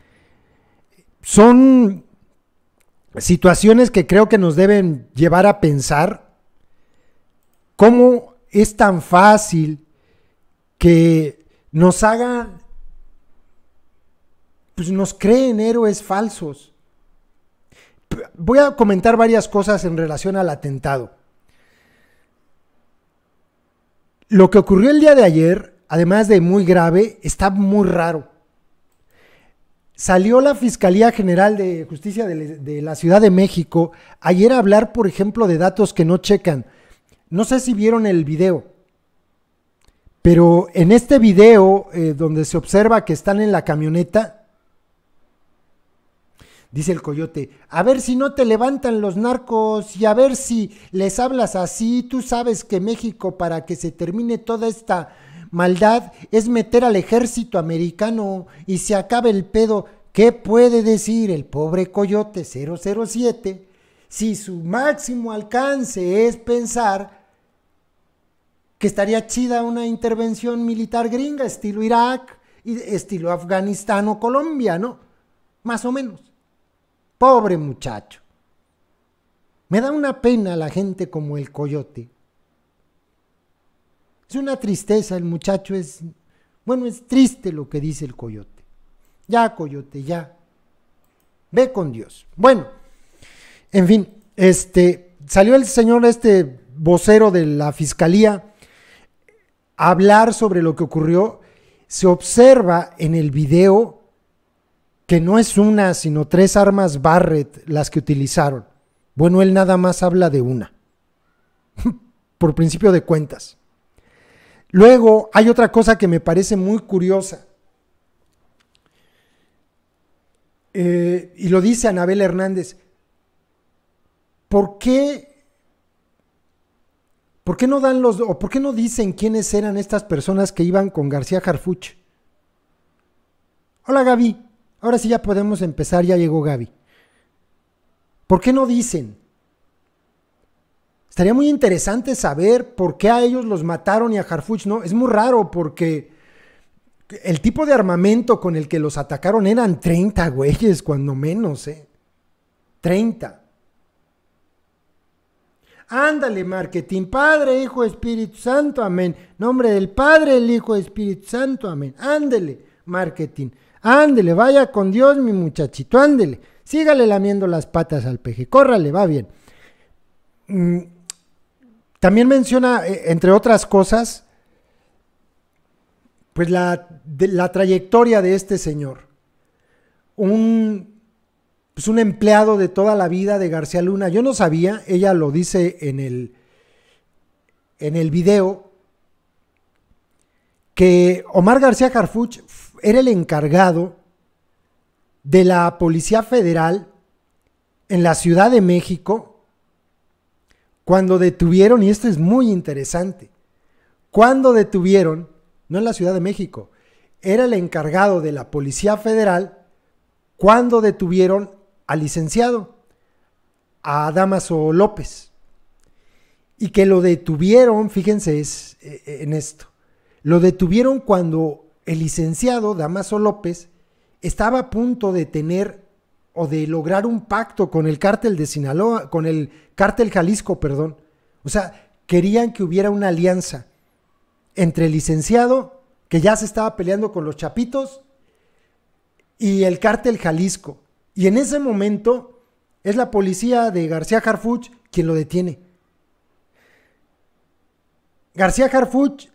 son situaciones que creo que nos deben llevar a pensar cómo es tan fácil que nos hagan, pues nos creen héroes falsos. Voy a comentar varias cosas en relación al atentado. Lo que ocurrió el día de ayer, además de muy grave, está muy raro. Salió la Fiscalía General de Justicia de, la Ciudad de México ayer a hablar, por ejemplo, de datos que no checan. No sé si vieron el video, pero en este video eh, donde se observa que están en la camioneta, Dice el coyote, a ver si no te levantan los narcos y a ver si les hablas así, tú sabes que México para que se termine toda esta maldad es meter al ejército americano y se acabe el pedo. ¿Qué puede decir el pobre coyote 007 si su máximo alcance es pensar que estaría chida una intervención militar gringa estilo Irak, estilo Afganistán o Colombia, ¿no? Más o menos. Pobre muchacho. Me da una pena la gente como el coyote. Es una tristeza, el muchacho es, bueno, es triste lo que dice el coyote. Ya, coyote, ya. Ve con Dios. Bueno, en fin, este, salió el señor, este vocero de la fiscalía, a hablar sobre lo que ocurrió. Se observa en el video que no es una, sino tres armas Barrett las que utilizaron. Bueno, él nada más habla de una, *laughs* por principio de cuentas. Luego hay otra cosa que me parece muy curiosa. Eh, y lo dice Anabel Hernández. ¿Por qué, ¿Por qué no dan los o por qué no dicen quiénes eran estas personas que iban con García Jarfuch? Hola Gaby. Ahora sí ya podemos empezar, ya llegó Gaby. ¿Por qué no dicen? Estaría muy interesante saber por qué a ellos los mataron y a Harfuch no. Es muy raro porque el tipo de armamento con el que los atacaron eran 30 güeyes, cuando menos, ¿eh? 30. Ándale, marketing. Padre, Hijo, Espíritu Santo, amén. Nombre del Padre, el Hijo, Espíritu Santo, amén. Ándale, marketing. Ándele, vaya con Dios, mi muchachito, ándele. Sígale lamiendo las patas al peje, córrale, va bien. Mm, también menciona, eh, entre otras cosas, pues la, trayectoria de este señor. Un, pues un empleado de toda la vida de García Luna. Yo no sabía, ella lo dice en el, en el video, que Omar García fue era el encargado de la Policía Federal en la Ciudad de México cuando detuvieron, y esto es muy interesante, cuando detuvieron, no en la Ciudad de México, era el encargado de la Policía Federal cuando detuvieron al licenciado, a Damaso López, y que lo detuvieron, fíjense es, eh, en esto, lo detuvieron cuando el licenciado Damaso López estaba a punto de tener o de lograr un pacto con el cártel de Sinaloa, con el cártel Jalisco, perdón. O sea, querían que hubiera una alianza entre el licenciado, que ya se estaba peleando con los chapitos, y el cártel Jalisco. Y en ese momento es la policía de García Harfuch quien lo detiene. García Harfuch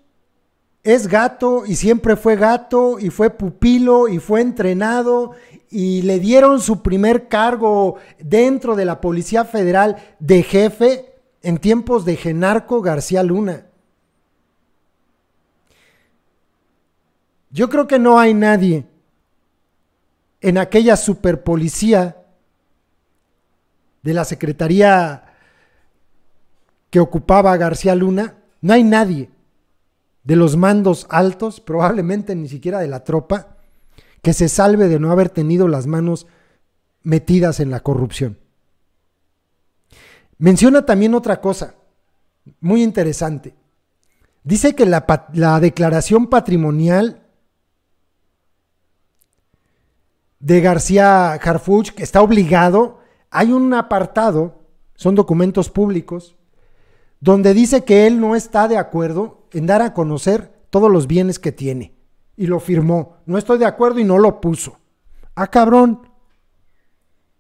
es gato y siempre fue gato y fue pupilo y fue entrenado y le dieron su primer cargo dentro de la Policía Federal de jefe en tiempos de Genarco García Luna. Yo creo que no hay nadie en aquella superpolicía de la Secretaría que ocupaba García Luna, no hay nadie de los mandos altos, probablemente ni siquiera de la tropa, que se salve de no haber tenido las manos metidas en la corrupción. Menciona también otra cosa, muy interesante. Dice que la, declaración patrimonial de García Harfuch, que está obligado, hay un apartado, son documentos públicos, donde dice que él no está de acuerdo en dar a conocer todos los bienes que tiene. Y lo firmó. No estoy de acuerdo y no lo puso. Ah, cabrón.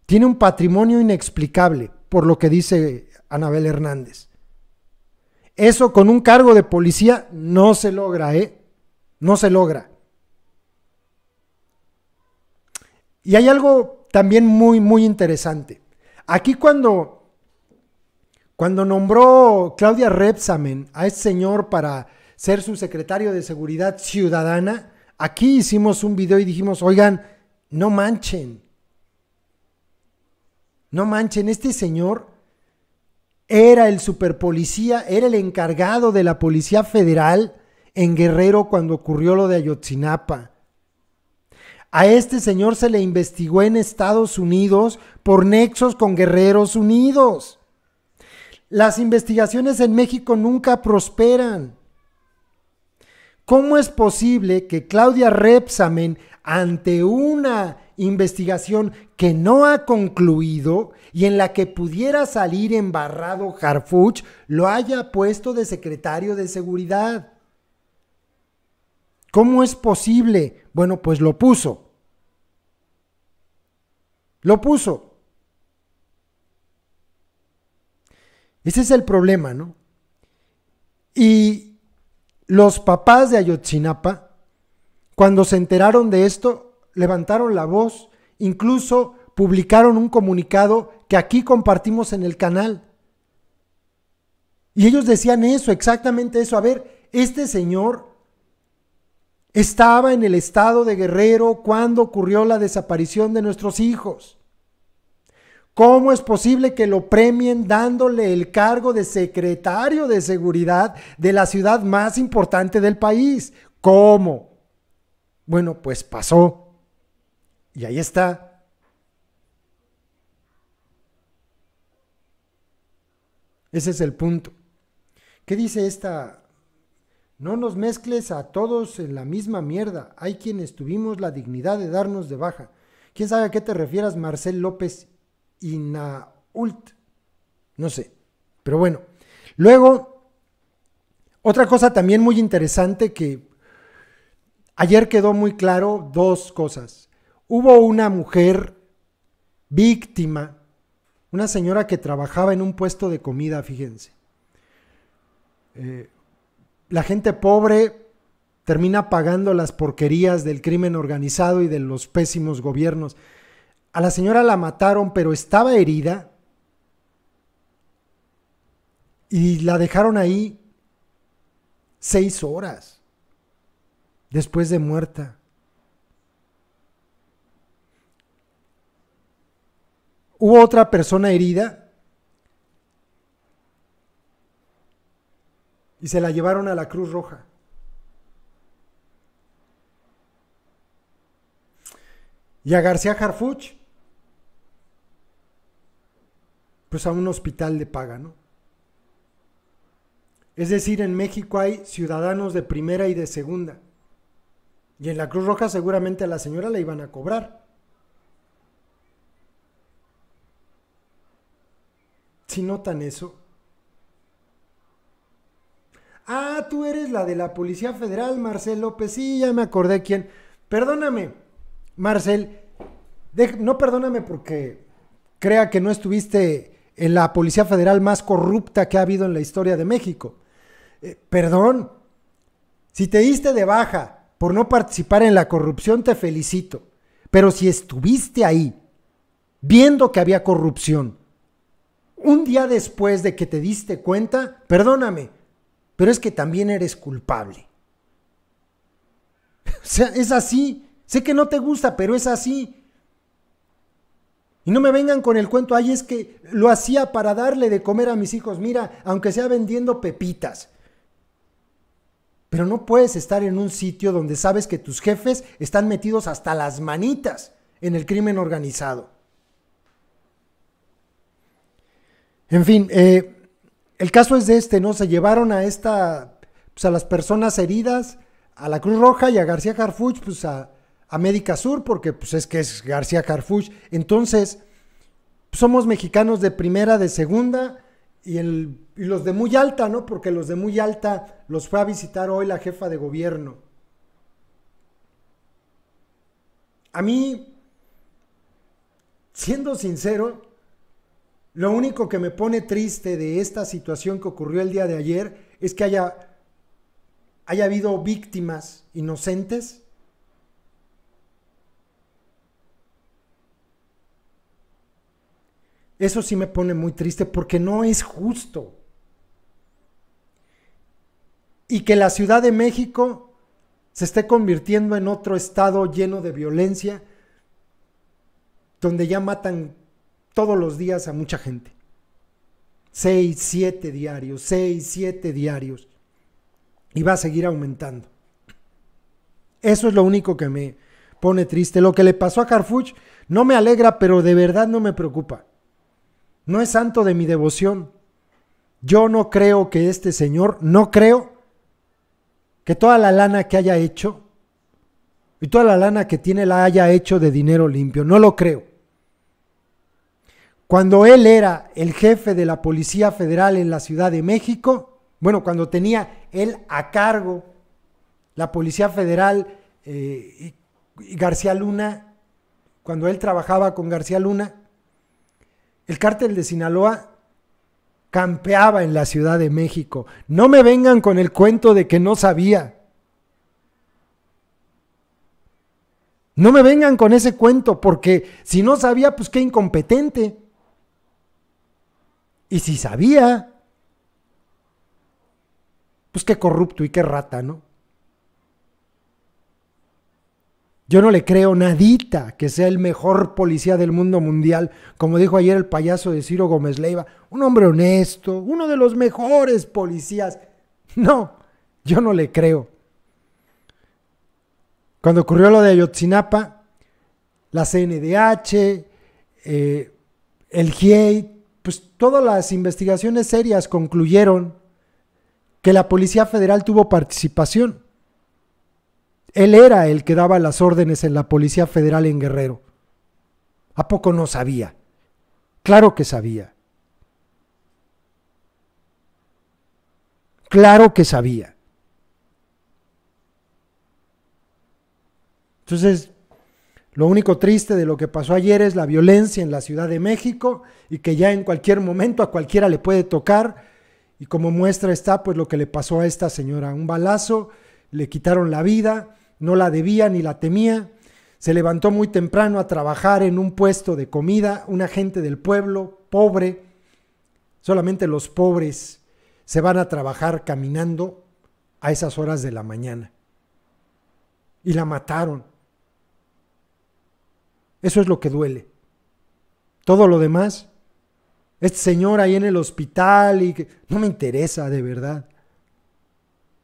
Tiene un patrimonio inexplicable, por lo que dice Anabel Hernández. Eso con un cargo de policía no se logra, ¿eh? No se logra. Y hay algo también muy, muy interesante. Aquí cuando cuando nombró Claudia Repsamen a este señor para ser su secretario de Seguridad Ciudadana, aquí hicimos un video y dijimos, oigan, no manchen. No manchen, este señor era el superpolicía, era el encargado de la Policía Federal en Guerrero cuando ocurrió lo de Ayotzinapa. A este señor se le investigó en Estados Unidos por nexos con Guerreros Unidos. Las investigaciones en México nunca prosperan. ¿Cómo es posible que Claudia Repsamen, ante una investigación que no ha concluido y en la que pudiera salir embarrado Harfuch, lo haya puesto de secretario de seguridad? ¿Cómo es posible? Bueno, pues lo puso. Lo puso. Ese es el problema, ¿no? Y los papás de Ayotzinapa, cuando se enteraron de esto, levantaron la voz, incluso publicaron un comunicado que aquí compartimos en el canal. Y ellos decían eso, exactamente eso. A ver, este señor estaba en el estado de Guerrero cuando ocurrió la desaparición de nuestros hijos. ¿Cómo es posible que lo premien dándole el cargo de secretario de seguridad de la ciudad más importante del país? ¿Cómo? Bueno, pues pasó. Y ahí está. Ese es el punto. ¿Qué dice esta? No nos mezcles a todos en la misma mierda. Hay quienes tuvimos la dignidad de darnos de baja. ¿Quién sabe a qué te refieras, Marcel López? Inault. No sé. Pero bueno. Luego, otra cosa también muy interesante que ayer quedó muy claro, dos cosas. Hubo una mujer víctima, una señora que trabajaba en un puesto de comida, fíjense. Eh, la gente pobre termina pagando las porquerías del crimen organizado y de los pésimos gobiernos a la señora la mataron, pero estaba herida y la dejaron ahí seis horas después de muerta. Hubo otra persona herida y se la llevaron a la Cruz Roja. Y a García Harfuch pues a un hospital de paga, ¿no? Es decir, en México hay ciudadanos de primera y de segunda. Y en la Cruz Roja seguramente a la señora la iban a cobrar. Si notan eso. Ah, tú eres la de la Policía Federal, Marcel López. Sí, ya me acordé quién. Perdóname, Marcel. no perdóname porque crea que no estuviste en la Policía Federal más corrupta que ha habido en la historia de México. Eh, perdón, si te diste de baja por no participar en la corrupción, te felicito. Pero si estuviste ahí, viendo que había corrupción, un día después de que te diste cuenta, perdóname, pero es que también eres culpable. *laughs* O sea, es así. Sé que no te gusta, pero es así. Y no me vengan con el cuento, ahí es que lo hacía para darle de comer a mis hijos, mira, aunque sea vendiendo pepitas. Pero no puedes estar en un sitio donde sabes que tus jefes están metidos hasta las manitas en el crimen organizado. En fin, eh, el caso es de este, ¿no? Se llevaron a esta, pues a las personas heridas, a la Cruz Roja y a García Carfuch, pues a, América Sur, porque pues es que es García Carfush. Entonces, somos mexicanos de primera, de segunda y, el, los de muy alta, ¿no? Porque los de muy alta los fue a visitar hoy la jefa de gobierno. A mí, siendo sincero, lo único que me pone triste de esta situación que ocurrió el día de ayer es que haya, haya habido víctimas inocentes Eso sí me pone muy triste porque no es justo. Y que la Ciudad de México se esté convirtiendo en otro estado lleno de violencia, donde ya matan todos los días a mucha gente. Seis, siete diarios, seis, siete diarios. Y va a seguir aumentando. Eso es lo único que me pone triste. Lo que le pasó a Carfuch no me alegra, pero de verdad no me preocupa no es santo de mi devoción. Yo no creo que este señor, no creo que toda la lana que haya hecho y toda la lana que tiene la haya hecho de dinero limpio. No lo creo. Cuando él era el jefe de la Policía Federal en la Ciudad de México, bueno, cuando tenía él a cargo la Policía Federal eh, y García Luna, cuando él trabajaba con García Luna, el cártel de Sinaloa campeaba en la Ciudad de México. No me vengan con el cuento de que no sabía. No me vengan con ese cuento, porque si no sabía, pues qué incompetente. Y si sabía, pues qué corrupto y qué rata, ¿no? Yo no le creo nadita que sea el mejor policía del mundo mundial, como dijo ayer el payaso de Ciro Gómez Leiva, un hombre honesto, uno de los mejores policías. No, yo no le creo. Cuando ocurrió lo de Ayotzinapa, la CNDH, eh, el GIEI, pues todas las investigaciones serias concluyeron que la Policía Federal tuvo participación. Él era el que daba las órdenes en la Policía Federal en Guerrero. ¿A poco no sabía? Claro que sabía. Claro que sabía. Entonces, lo único triste de lo que pasó ayer es la violencia en la Ciudad de México y que ya en cualquier momento a cualquiera le puede tocar. Y como muestra está pues lo que le pasó a esta señora, un balazo, le quitaron la vida no la debía ni la temía. Se levantó muy temprano a trabajar en un puesto de comida, un agente del pueblo, pobre. Solamente los pobres se van a trabajar caminando a esas horas de la mañana. Y la mataron. Eso es lo que duele. Todo lo demás, este señor ahí en el hospital y que, no me interesa de verdad.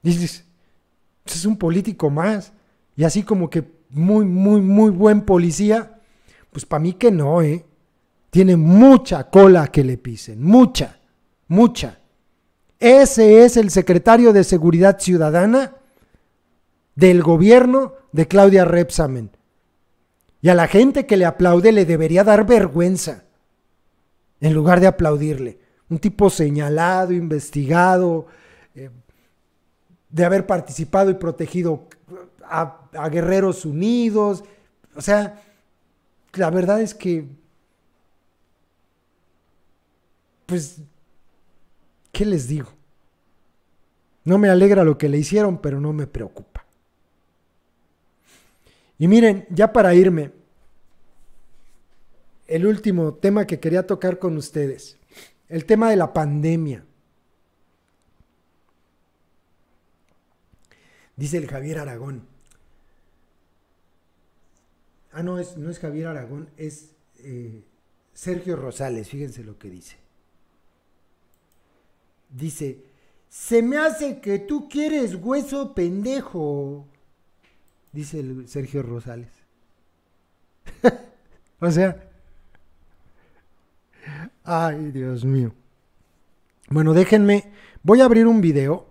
Dices, es un político más y así como que muy, muy, muy buen policía, pues para mí que no, ¿eh? Tiene mucha cola que le pisen, mucha, mucha. Ese es el secretario de Seguridad Ciudadana del gobierno de Claudia Repsamen. Y a la gente que le aplaude le debería dar vergüenza en lugar de aplaudirle. Un tipo señalado, investigado, eh, de haber participado y protegido a, Guerreros Unidos. O sea, la verdad es que, pues, ¿qué les digo? No me alegra lo que le hicieron, pero no me preocupa. Y miren, ya para irme, el último tema que quería tocar con ustedes, el tema de la pandemia. Dice el Javier Aragón. Ah, no, es, no es Javier Aragón, es eh, Sergio Rosales, fíjense lo que dice. Dice, se me hace que tú quieres hueso pendejo, dice Sergio Rosales. *laughs* o sea, ay Dios mío. Bueno, déjenme, voy a abrir un video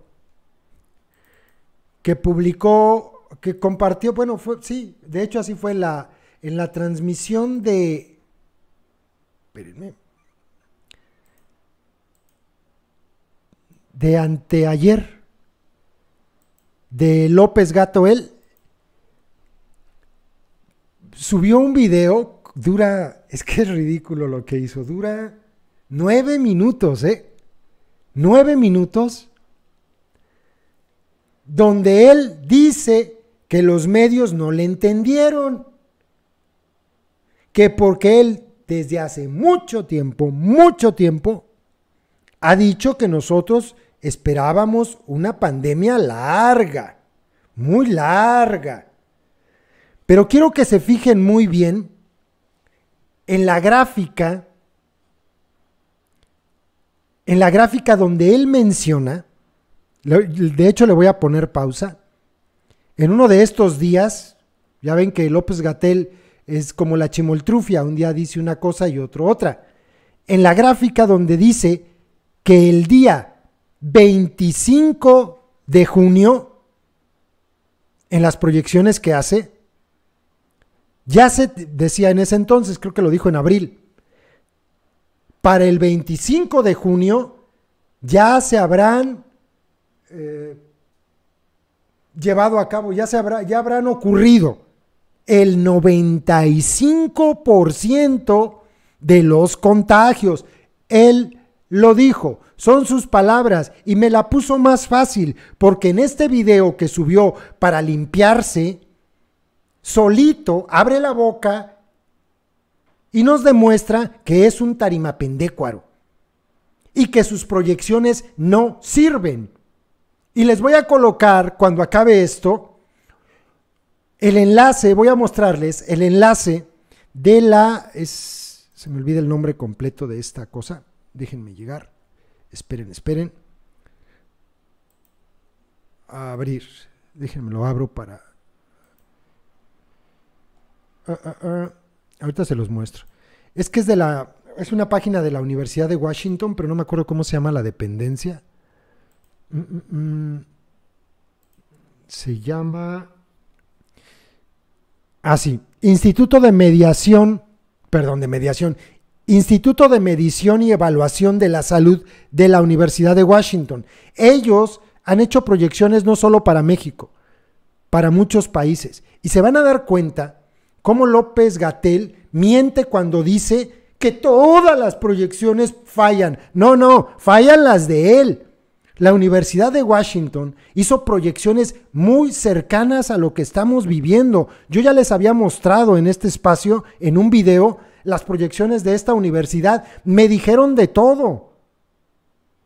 que publicó, que compartió, bueno, sí, de hecho así fue la, en la transmisión de... Espérenme. De anteayer de López Gato, él subió un video, dura, es que es ridículo lo que hizo, dura nueve minutos, ¿eh? Nueve minutos, donde él dice que los medios no le entendieron que porque Él desde hace mucho tiempo, mucho tiempo, ha dicho que nosotros esperábamos una pandemia larga, muy larga. Pero quiero que se fijen muy bien en la gráfica, en la gráfica donde él menciona, de hecho le voy a poner pausa, en uno de estos días, ya ven que López Gatel es como la chimoltrufia, un día dice una cosa y otro otra. En la gráfica donde dice que el día 25 de junio, en las proyecciones que hace, ya se decía en ese entonces, creo que lo dijo en abril, para el 25 de junio ya se habrán eh, llevado a cabo, ya se habrá, ya habrán ocurrido el 95% de los contagios. Él lo dijo, son sus palabras y me la puso más fácil porque en este video que subió para limpiarse, solito abre la boca y nos demuestra que es un tarimapendécuaro y que sus proyecciones no sirven. Y les voy a colocar, cuando acabe esto, el enlace, voy a mostrarles el enlace de la, es, se me olvida el nombre completo de esta cosa, déjenme llegar, esperen, esperen, a abrir, déjenme lo abro para, ah, ah, ah, ahorita se los muestro, es que es de la, es una página de la Universidad de Washington, pero no me acuerdo cómo se llama la dependencia, mm, mm, mm, se llama Así, ah, Instituto de Mediación, perdón, de Mediación, Instituto de Medición y Evaluación de la Salud de la Universidad de Washington. Ellos han hecho proyecciones no solo para México, para muchos países. Y se van a dar cuenta cómo López Gatel miente cuando dice que todas las proyecciones fallan. No, no, fallan las de él. La Universidad de Washington hizo proyecciones muy cercanas a lo que estamos viviendo. Yo ya les había mostrado en este espacio, en un video, las proyecciones de esta universidad. Me dijeron de todo.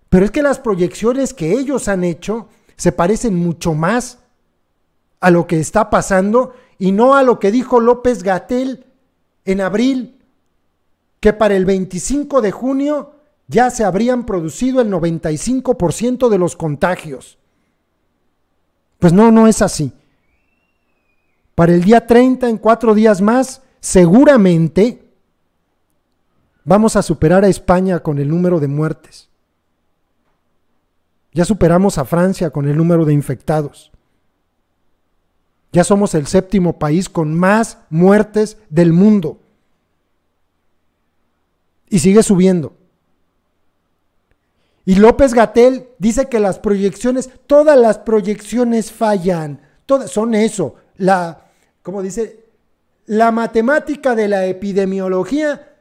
Pero es que las proyecciones que ellos han hecho se parecen mucho más a lo que está pasando y no a lo que dijo López Gatel en abril, que para el 25 de junio ya se habrían producido el 95% de los contagios. Pues no, no es así. Para el día 30, en cuatro días más, seguramente vamos a superar a España con el número de muertes. Ya superamos a Francia con el número de infectados. Ya somos el séptimo país con más muertes del mundo. Y sigue subiendo. Y López Gatel dice que las proyecciones, todas las proyecciones fallan, todas son eso, la, como dice? La matemática de la epidemiología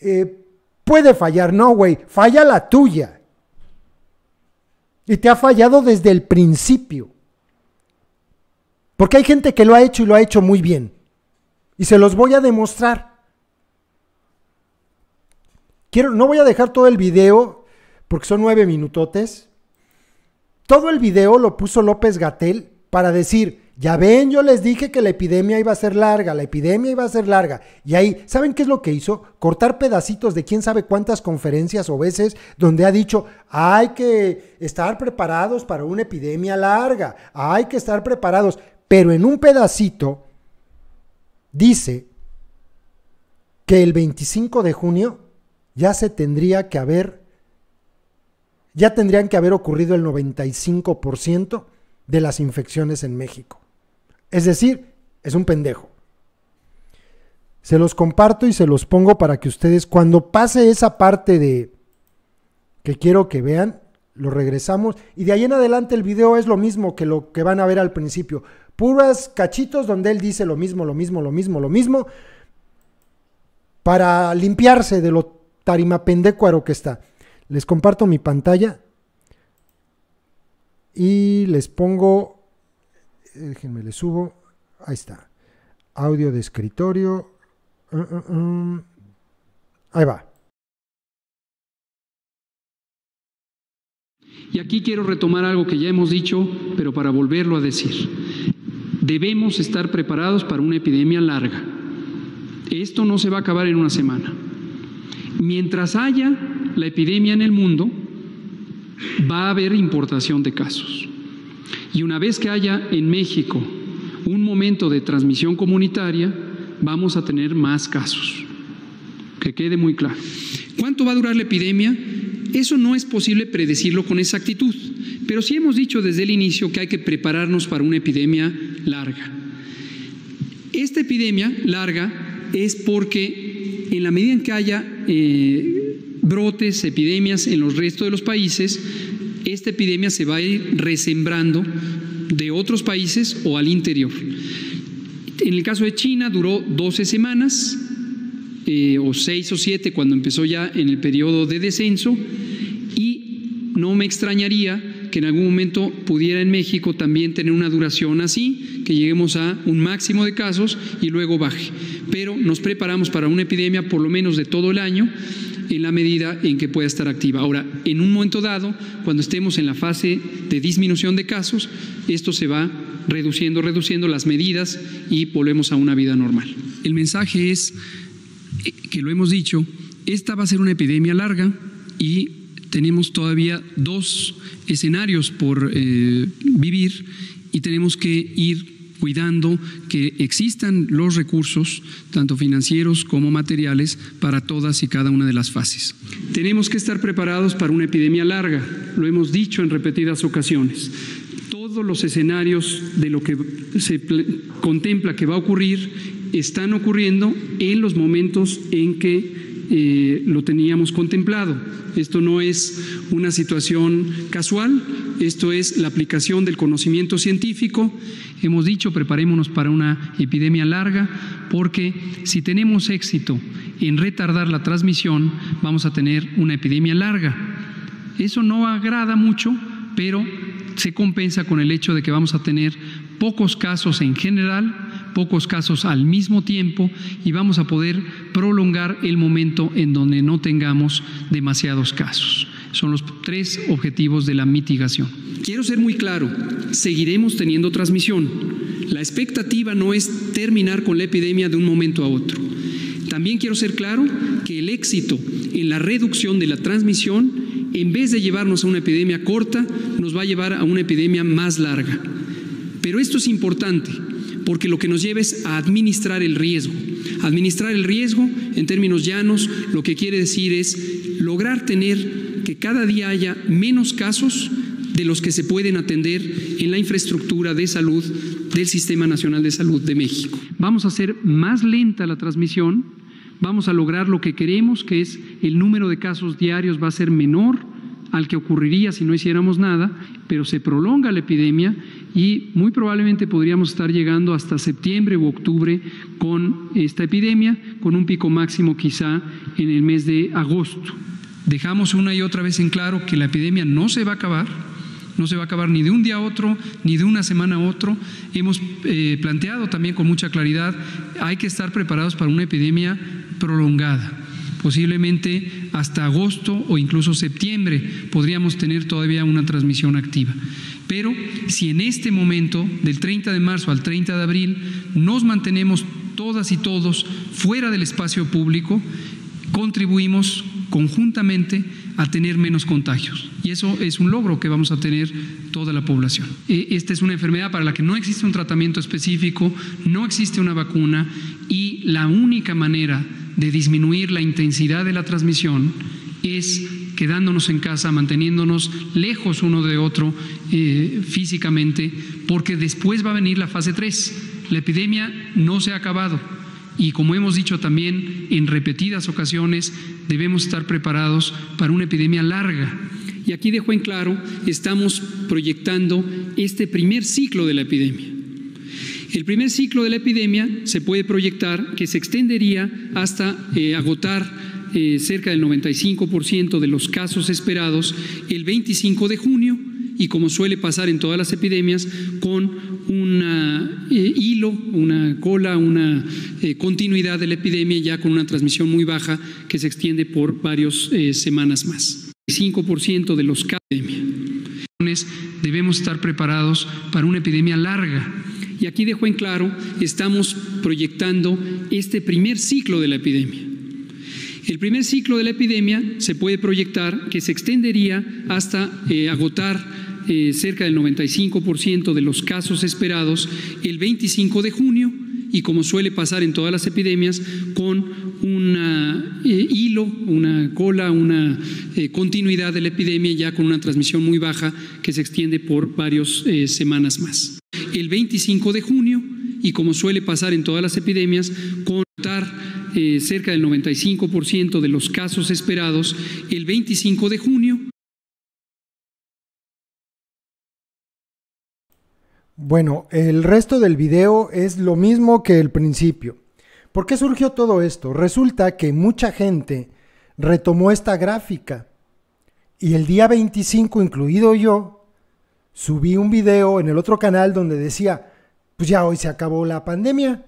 eh, puede fallar, no, güey, falla la tuya. Y te ha fallado desde el principio. Porque hay gente que lo ha hecho y lo ha hecho muy bien. Y se los voy a demostrar. Quiero, no voy a dejar todo el video porque son nueve minutotes. Todo el video lo puso López Gatel para decir, ya ven, yo les dije que la epidemia iba a ser larga, la epidemia iba a ser larga. Y ahí, ¿saben qué es lo que hizo? Cortar pedacitos de quién sabe cuántas conferencias o veces donde ha dicho, hay que estar preparados para una epidemia larga, hay que estar preparados. Pero en un pedacito dice que el 25 de junio ya se tendría que haber ya tendrían que haber ocurrido el 95% de las infecciones en México. Es decir, es un pendejo. Se los comparto y se los pongo para que ustedes, cuando pase esa parte de que quiero que vean, lo regresamos. Y de ahí en adelante el video es lo mismo que lo que van a ver al principio. Puras cachitos donde él dice lo mismo, lo mismo, lo mismo, lo mismo. Para limpiarse de lo tarimapendecuaro que está. Les comparto mi pantalla y les pongo, eh, déjenme, les subo, ahí está, audio de escritorio, mm, mm, mm, ahí va. Y aquí quiero retomar algo que ya hemos dicho, pero para volverlo a decir. Debemos estar preparados para una epidemia larga. Esto no se va a acabar en una semana. Mientras haya la epidemia en el mundo, va a haber importación de casos. Y una vez que haya en México un momento de transmisión comunitaria, vamos a tener más casos. Que quede muy claro. ¿Cuánto va a durar la epidemia? Eso no es posible predecirlo con exactitud, pero sí hemos dicho desde el inicio que hay que prepararnos para una epidemia larga. Esta epidemia larga es porque en la medida en que haya eh, brotes, epidemias en los restos de los países, esta epidemia se va a ir resembrando de otros países o al interior. En el caso de China duró 12 semanas, eh, o 6 o 7 cuando empezó ya en el periodo de descenso, y no me extrañaría que en algún momento pudiera en México también tener una duración así, que lleguemos a un máximo de casos y luego baje. Pero nos preparamos para una epidemia por lo menos de todo el año en la medida en que pueda estar activa. Ahora, en un momento dado, cuando estemos en la fase de disminución de casos, esto se va reduciendo, reduciendo las medidas y volvemos a una vida normal. El mensaje es, que lo hemos dicho, esta va a ser una epidemia larga y tenemos todavía dos escenarios por eh, vivir y tenemos que ir cuidando que existan los recursos, tanto financieros como materiales, para todas y cada una de las fases. Tenemos que estar preparados para una epidemia larga, lo hemos dicho en repetidas ocasiones. Todos los escenarios de lo que se contempla que va a ocurrir están ocurriendo en los momentos en que lo teníamos contemplado. Esto no es una situación casual, esto es la aplicación del conocimiento científico. Hemos dicho, preparémonos para una epidemia larga, porque si tenemos éxito en retardar la transmisión, vamos a tener una epidemia larga. Eso no agrada mucho, pero se compensa con el hecho de que vamos a tener pocos casos en general, pocos casos al mismo tiempo y vamos a poder prolongar el momento en donde no tengamos demasiados casos. Son los tres objetivos de la mitigación. Quiero ser muy claro, seguiremos teniendo transmisión. La expectativa no es terminar con la epidemia de un momento a otro. También quiero ser claro que el éxito en la reducción de la transmisión, en vez de llevarnos a una epidemia corta, nos va a llevar a una epidemia más larga. Pero esto es importante, porque lo que nos lleva es a administrar el riesgo. Administrar el riesgo, en términos llanos, lo que quiere decir es lograr tener que cada día haya menos casos de los que se pueden atender en la infraestructura de salud del Sistema Nacional de Salud de México. Vamos a hacer más lenta la transmisión, vamos a lograr lo que queremos, que es el número de casos diarios va a ser menor, al que ocurriría si no hiciéramos nada, pero se prolonga la epidemia y muy probablemente podríamos estar llegando hasta septiembre u octubre con esta epidemia, con un pico máximo quizá en el mes de agosto. Dejamos una y otra vez en claro que la epidemia no se va a acabar, no se va a acabar ni de un día a otro, ni de una semana a otro. Hemos eh, planteado también con mucha claridad, hay que estar preparados para una epidemia prolongada Posiblemente hasta agosto o incluso septiembre podríamos tener todavía una transmisión activa. Pero si en este momento, del 30 de marzo al 30 de abril, nos mantenemos todas y todos fuera del espacio público, contribuimos conjuntamente a tener menos contagios. Y eso es un logro que vamos a tener toda la población. E, esta es una enfermedad para la que no existe un tratamiento específico, no existe una vacuna y la única manera de disminuir la intensidad de la transmisión es quedándonos en casa, manteniéndonos lejos uno de otro eh, físicamente, porque después va a venir la fase 3. La epidemia no se ha acabado y como hemos dicho también en repetidas ocasiones, debemos estar preparados para una epidemia larga. Y aquí dejo en claro, estamos proyectando este primer ciclo de la epidemia. El primer ciclo de la epidemia se puede proyectar que se extendería hasta eh, agotar eh, cerca del 95% de los casos esperados el 25 de junio y como suele pasar en todas las epidemias, con un eh, hilo, una cola, una continuidad de la epidemia ya con una transmisión muy baja que se extiende por varias semanas más. El 5% de los casos de epidemia. Debemos estar preparados para una epidemia larga y aquí dejo en claro, estamos proyectando este primer ciclo de la epidemia. El primer ciclo de la epidemia se puede proyectar que se extendería hasta eh, agotar eh, cerca del 95% de los casos esperados el 25 de junio y como suele pasar en todas las epidemias, con un ah, eh, hilo, una cola, una eh, continuidad de la epidemia ya con una transmisión muy baja que se extiende por varias eh, semanas más. El 25 de junio, y como suele pasar en todas las epidemias, contar cerca del 95% de los casos esperados, el 25 de junio Bueno, el resto del video es lo mismo que el principio. ¿Por qué surgió todo esto? Resulta que mucha gente retomó esta gráfica y el día 25, incluido yo, subí un video en el otro canal donde decía, pues ya hoy se acabó la pandemia,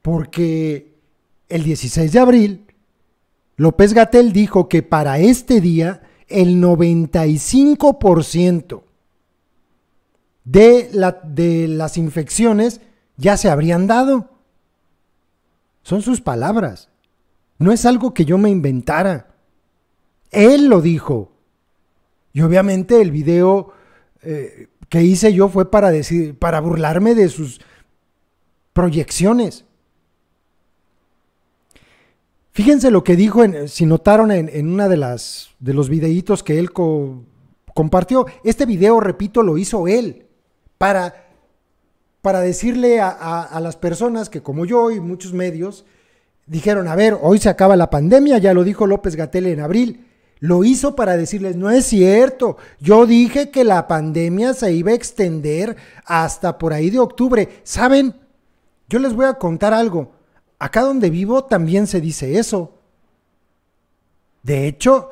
porque el 16 de abril, López Gatel dijo que para este día el 95% de, de las infecciones ya se habrían dado. Son sus palabras. No es algo que yo me inventara. Él lo dijo. Y obviamente el video eh, que hice yo fue para decir, para burlarme de sus proyecciones. Fíjense lo que dijo, si notaron en, uno una de las de los videitos que él compartió. Este video, repito, lo hizo él para para decirle a, las personas que como yo y muchos medios dijeron, a ver, hoy se acaba la pandemia, ya lo dijo López Gatel en abril. Lo hizo para decirles, no es cierto, yo dije que la pandemia se iba a extender hasta por ahí de octubre. ¿Saben? Yo les voy a contar algo. Acá donde vivo también se dice eso. De hecho,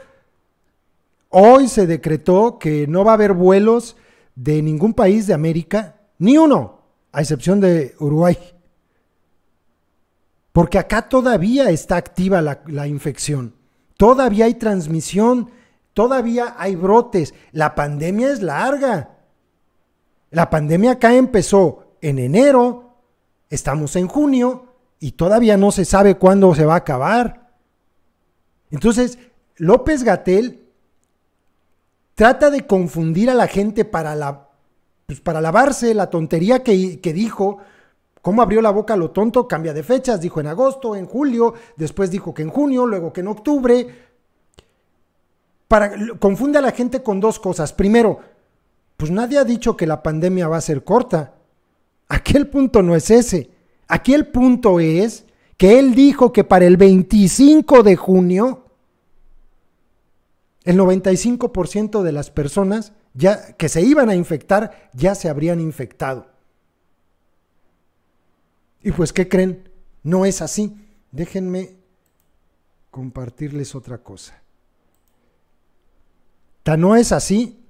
hoy se decretó que no va a haber vuelos de ningún país de América, ni uno, a excepción de Uruguay. Porque acá todavía está activa la, infección, todavía hay transmisión, todavía hay brotes, la pandemia es larga. La pandemia acá empezó en enero, estamos en junio y todavía no se sabe cuándo se va a acabar. Entonces, López Gatel trata de confundir a la gente para la pues, para lavarse la tontería que, dijo. ¿Cómo abrió la boca lo tonto? Cambia de fechas. Dijo en agosto, en julio, después dijo que en junio, luego que en octubre. Para, confunde a la gente con dos cosas. Primero, pues nadie ha dicho que la pandemia va a ser corta. Aquí el punto no es ese. Aquí el punto es que él dijo que para el 25 de junio el 95% de las personas ya que se iban a infectar, ya se habrían infectado. Y pues, ¿qué creen? No es así. Déjenme compartirles otra cosa. Tan no es así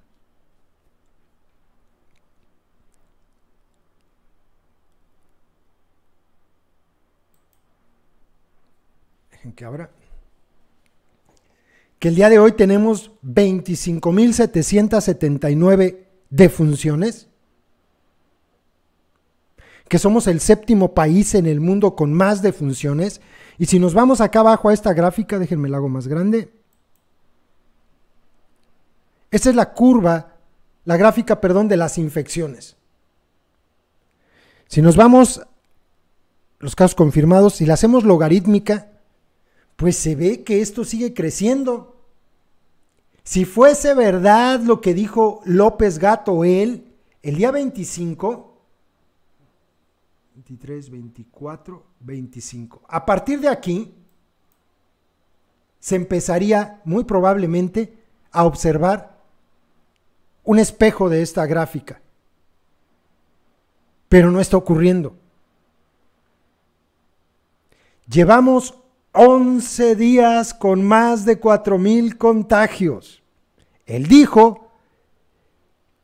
que habrá? que el día de hoy tenemos 25.779 defunciones, que somos el séptimo país en el mundo con más defunciones, y si nos vamos acá abajo a esta gráfica, déjenme la hago más grande, esta es la curva, la gráfica, perdón, de las infecciones. Si nos vamos, los casos confirmados, si la hacemos logarítmica, pues se ve que esto sigue creciendo. Si fuese verdad lo que dijo López Gato él, el día 25, 23, 24, 25, a partir de aquí, se empezaría muy probablemente a observar un espejo de esta gráfica. Pero no está ocurriendo. Llevamos 11 días con más de mil contagios. Él dijo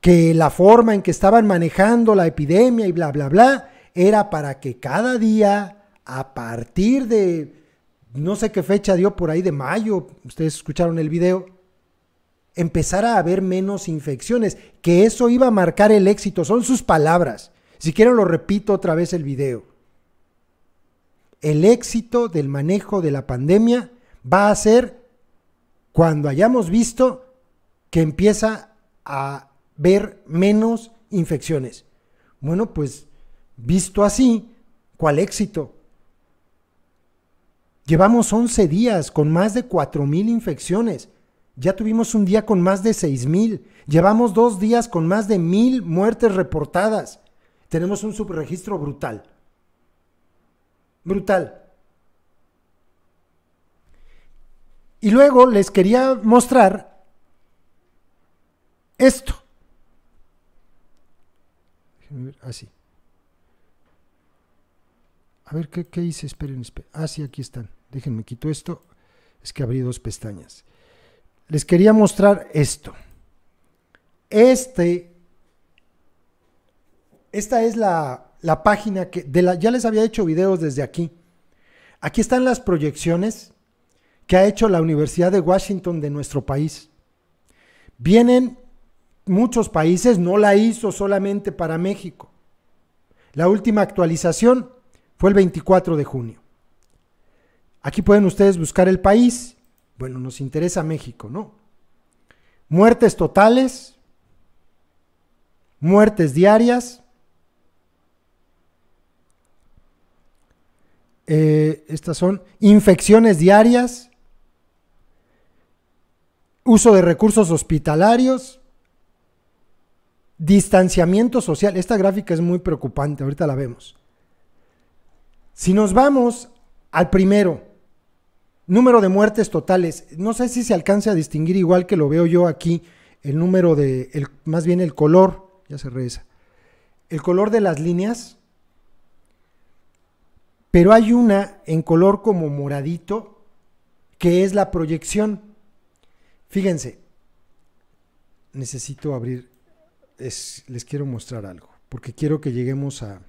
que la forma en que estaban manejando la epidemia y bla, bla, bla, era para que cada día, a partir de no sé qué fecha dio por ahí de mayo, ustedes escucharon el video, empezara a haber menos infecciones, que eso iba a marcar el éxito, son sus palabras. Si quieren lo repito otra vez el video el éxito del manejo de la pandemia va a ser cuando hayamos visto que empieza a ver menos infecciones. Bueno, pues visto así, ¿cuál éxito? Llevamos 11 días con más de 4.000 infecciones. Ya tuvimos un día con más de 6.000. Llevamos dos días con más de mil muertes reportadas. Tenemos un subregistro brutal. Brutal. Y luego les quería mostrar esto. Así. Ah, A ver, ¿qué, qué hice? Esperen, esperen. Ah, sí, aquí están. Déjenme, quito esto. Es que abrí dos pestañas. Les quería mostrar esto. Este, esta es la la página que ya les había hecho videos desde aquí. Aquí están las proyecciones que ha hecho la Universidad de Washington de nuestro país. Vienen muchos países, no la hizo solamente para México. La última actualización fue el 24 de junio. Aquí pueden ustedes buscar el país. Bueno, nos interesa México, ¿no? Muertes totales, muertes diarias, Eh, estas son infecciones diarias, uso de recursos hospitalarios, distanciamiento social. Esta gráfica es muy preocupante, ahorita la vemos. Si nos vamos al primero, número de muertes totales, no sé si se alcance a distinguir igual que lo veo yo aquí, el número de, más bien el color, ya se revisa, el color de las líneas pero hay una en color como moradito que es la proyección. Fíjense, necesito abrir, les quiero mostrar algo, porque quiero que lleguemos a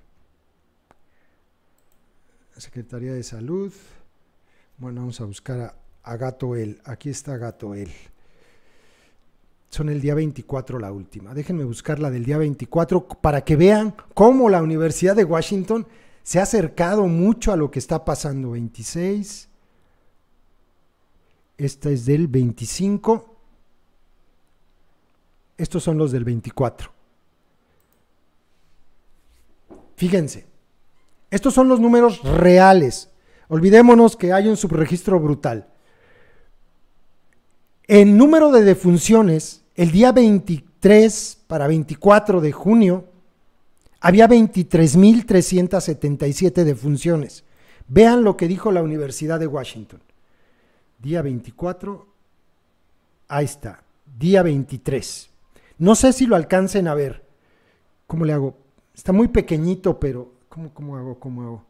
Secretaría de Salud. Bueno, vamos a buscar a, a Gatoel. Aquí está Gatoel. Son el día 24 la última. Déjenme buscar la del día 24 para que vean cómo la Universidad de Washington se ha acercado mucho a lo que está pasando. 26. Esta es del 25. Estos son los del 24. Fíjense, estos son los números reales. Olvidémonos que hay un subregistro brutal. En número de defunciones, el día 23 para 24 de junio, había 23.377 defunciones. Vean lo que dijo la Universidad de Washington. Día 24, ahí está, día 23. No sé si lo alcancen a ver. ¿Cómo le hago? Está muy pequeñito, pero ¿cómo, cómo hago? ¿Cómo hago?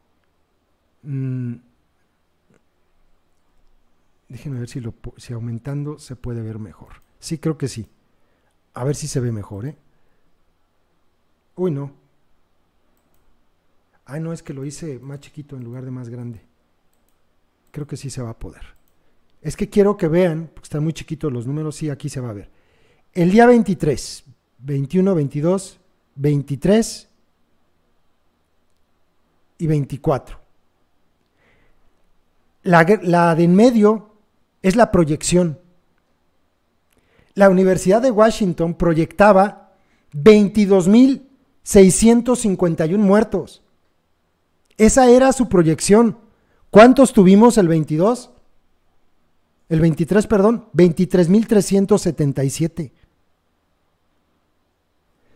Mm. Déjenme ver si, si aumentando se puede ver mejor. Sí, creo que sí. A ver si se ve mejor, ¿eh? Uy, no ah, no, es que lo hice más chiquito en lugar de más grande. Creo que sí se va a poder. Es que quiero que vean, porque están muy chiquitos los números, sí, aquí se va a ver. El día 23, 21, 22, 23 y 24. La, de en medio es la proyección. La Universidad de Washington proyectaba 22.651 muertos. Esa era su proyección. ¿Cuántos tuvimos el 22? El 23, perdón, 23.377.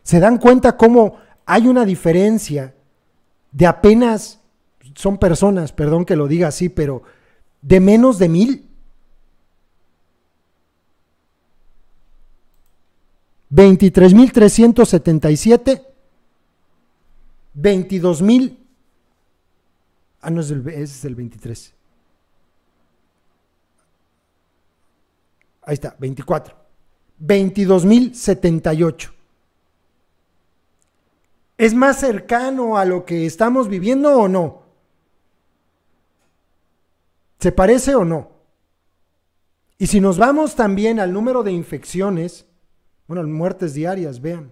¿Se dan cuenta cómo hay una diferencia de apenas, son personas, perdón que lo diga así, pero de menos de mil? 23.377, 22.000 Ah, no, es el es el 23. Ahí está, 24. 22.078. ¿Es más cercano a lo que estamos viviendo o no? ¿Se parece o no? Y si nos vamos también al número de infecciones, bueno, muertes diarias, vean.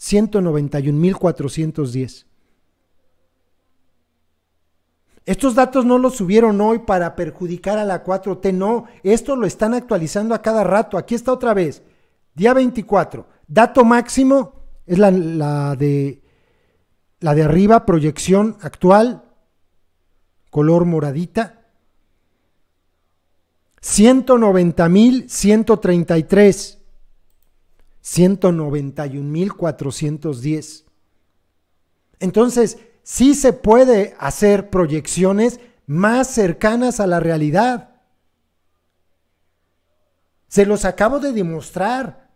191.410. Estos datos no los subieron hoy para perjudicar a la 4T, no, esto lo están actualizando a cada rato. Aquí está otra vez, día 24, dato máximo es la, de, la de arriba, proyección actual, color moradita. 190.133. 191.410. Entonces, sí se puede hacer proyecciones más cercanas a la realidad. Se los acabo de demostrar.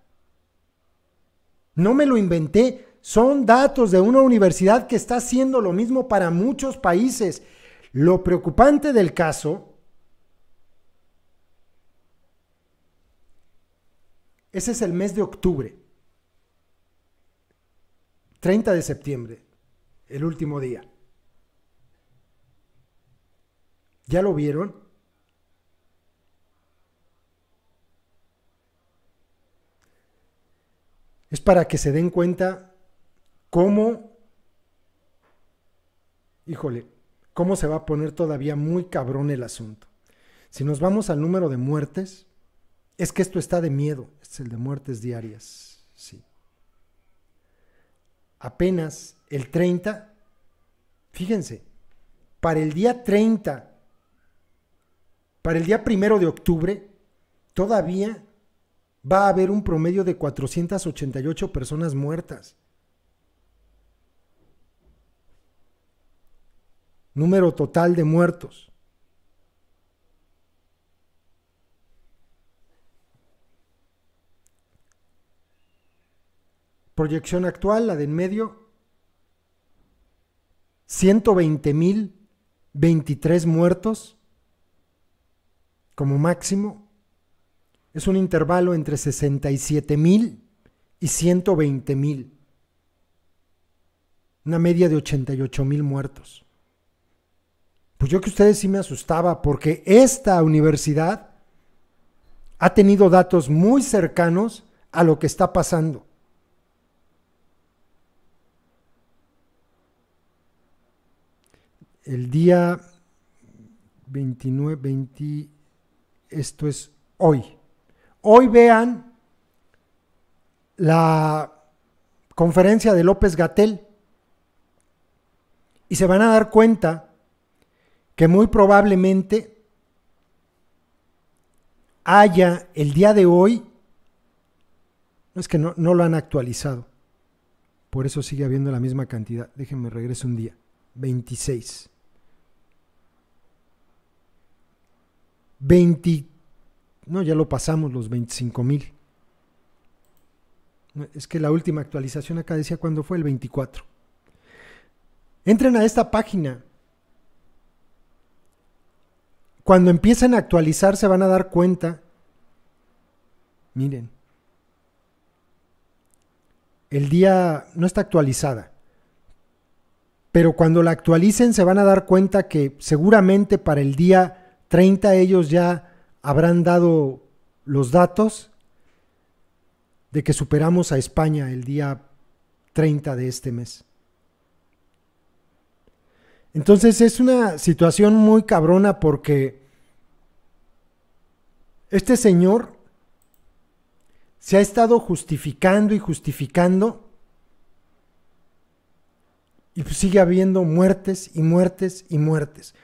No me lo inventé. Son datos de una universidad que está haciendo lo mismo para muchos países. Lo preocupante del caso Ese es el mes de octubre. 30 de septiembre, el último día. ¿Ya lo vieron? Es para que se den cuenta cómo, híjole, cómo se va a poner todavía muy cabrón el asunto. Si nos vamos al número de muertes, es que esto está de miedo, es el de muertes diarias, sí. Apenas el 30, fíjense, para el día 30, para el día primero de octubre, todavía va a haber un promedio de 488 personas muertas. Número total de muertos. Proyección actual, la de en medio, 23 muertos como máximo. Es un intervalo entre 67.000 y mil, Una media de mil muertos. Pues yo que ustedes sí me asustaba porque esta universidad ha tenido datos muy cercanos a lo que está pasando. el día 29, 20, esto es hoy. Hoy vean la conferencia de López Gatel y se van a dar cuenta que muy probablemente haya el día de hoy, no es que no, no lo han actualizado, por eso sigue habiendo la misma cantidad, déjenme regreso un día. 26. 20, no, ya lo pasamos los 25 mil. Es que la última actualización acá decía cuando fue, el 24. Entren a esta página. Cuando empiecen a actualizar se van a dar cuenta. Miren. El día no está actualizada pero cuando la actualicen se van a dar cuenta que seguramente para el día 30 ellos ya habrán dado los datos de que superamos a España el día 30 de este mes. Entonces es una situación muy cabrona porque este señor se ha estado justificando y justificando y sigue habiendo muertes y muertes y muertes.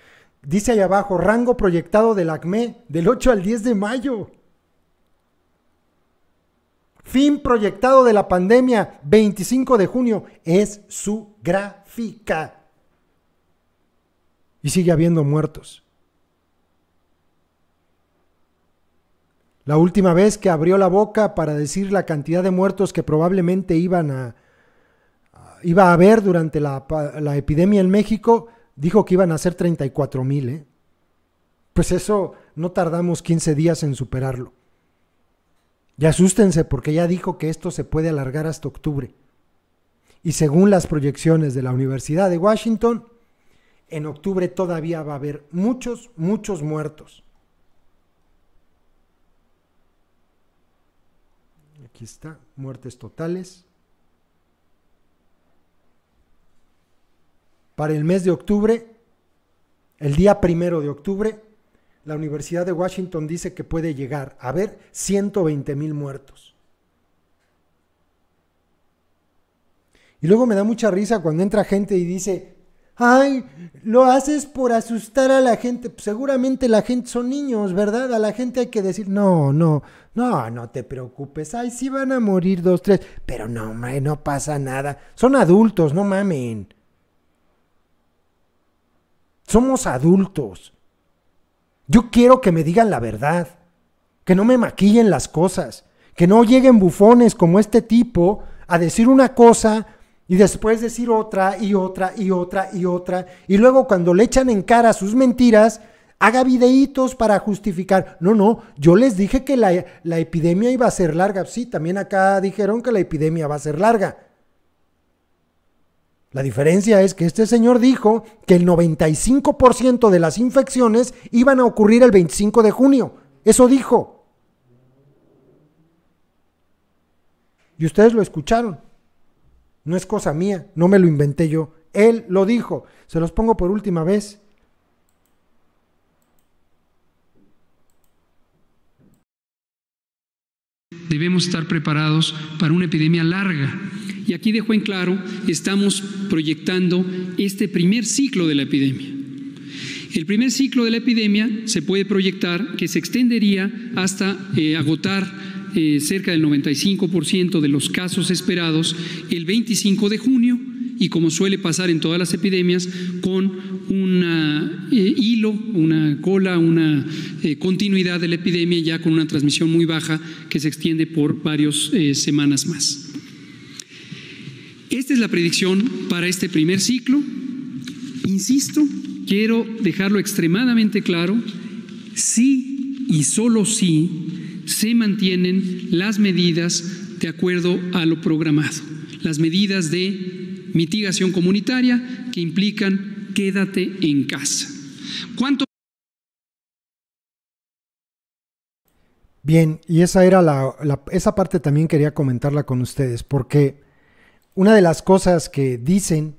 Dice ahí abajo, rango proyectado del ACME del 8 al 10 de mayo. Fin proyectado de la pandemia, 25 de junio, es su gráfica. Y sigue habiendo muertos. La última vez que abrió la boca para decir la cantidad de muertos que probablemente iban a, iba a haber durante la, la epidemia en México, dijo que iban a ser 34 mil. ¿eh? Pues eso no tardamos 15 días en superarlo. Y asústense porque ya dijo que esto se puede alargar hasta octubre. Y según las proyecciones de la Universidad de Washington, en octubre todavía va a haber muchos, muchos muertos. Aquí está, muertes totales. para el mes de octubre, el día primero de octubre, la Universidad de Washington dice que puede llegar a haber 120 mil muertos. Y luego me da mucha risa cuando entra gente y dice, ay, lo haces por asustar a la gente. Pues seguramente la gente son niños, ¿verdad? A la gente hay que decir, no, no, no, no te preocupes. Ay, sí van a morir dos, tres. Pero no, no pasa nada. Son adultos, no mamen. Somos adultos. Yo quiero que me digan la verdad, que no me maquillen las cosas, que no lleguen bufones como este tipo a decir una cosa y después decir otra y otra y otra y otra. Y luego cuando le echan en cara sus mentiras, haga videitos para justificar. No, no, yo les dije que la, epidemia iba a ser larga. Sí, también acá dijeron que la epidemia va a ser larga. La diferencia es que este señor dijo que el 95% de las infecciones iban a ocurrir el 25 de junio. Eso dijo. Y ustedes lo escucharon. No es cosa mía, no me lo inventé yo. Él lo dijo. Se los pongo por última vez. Debemos estar preparados para una epidemia larga y aquí dejo en claro, estamos proyectando este primer ciclo de la epidemia. El primer ciclo de la epidemia se puede proyectar que se extendería hasta eh, agotar eh, cerca del 95% de los casos esperados el 25 de junio y como suele pasar en todas las epidemias, con un eh, hilo, una cola, una continuidad de la epidemia ya con una transmisión muy baja que se extiende por varias semanas más. Esta es la predicción para este primer ciclo. Insisto, quiero dejarlo extremadamente claro, sí y solo sí se mantienen las medidas de acuerdo a lo programado, las medidas de mitigación comunitaria que implican quédate en casa. ¿Cuánto Bien, y esa era esa parte también quería comentarla con ustedes, porque una de las cosas que dicen,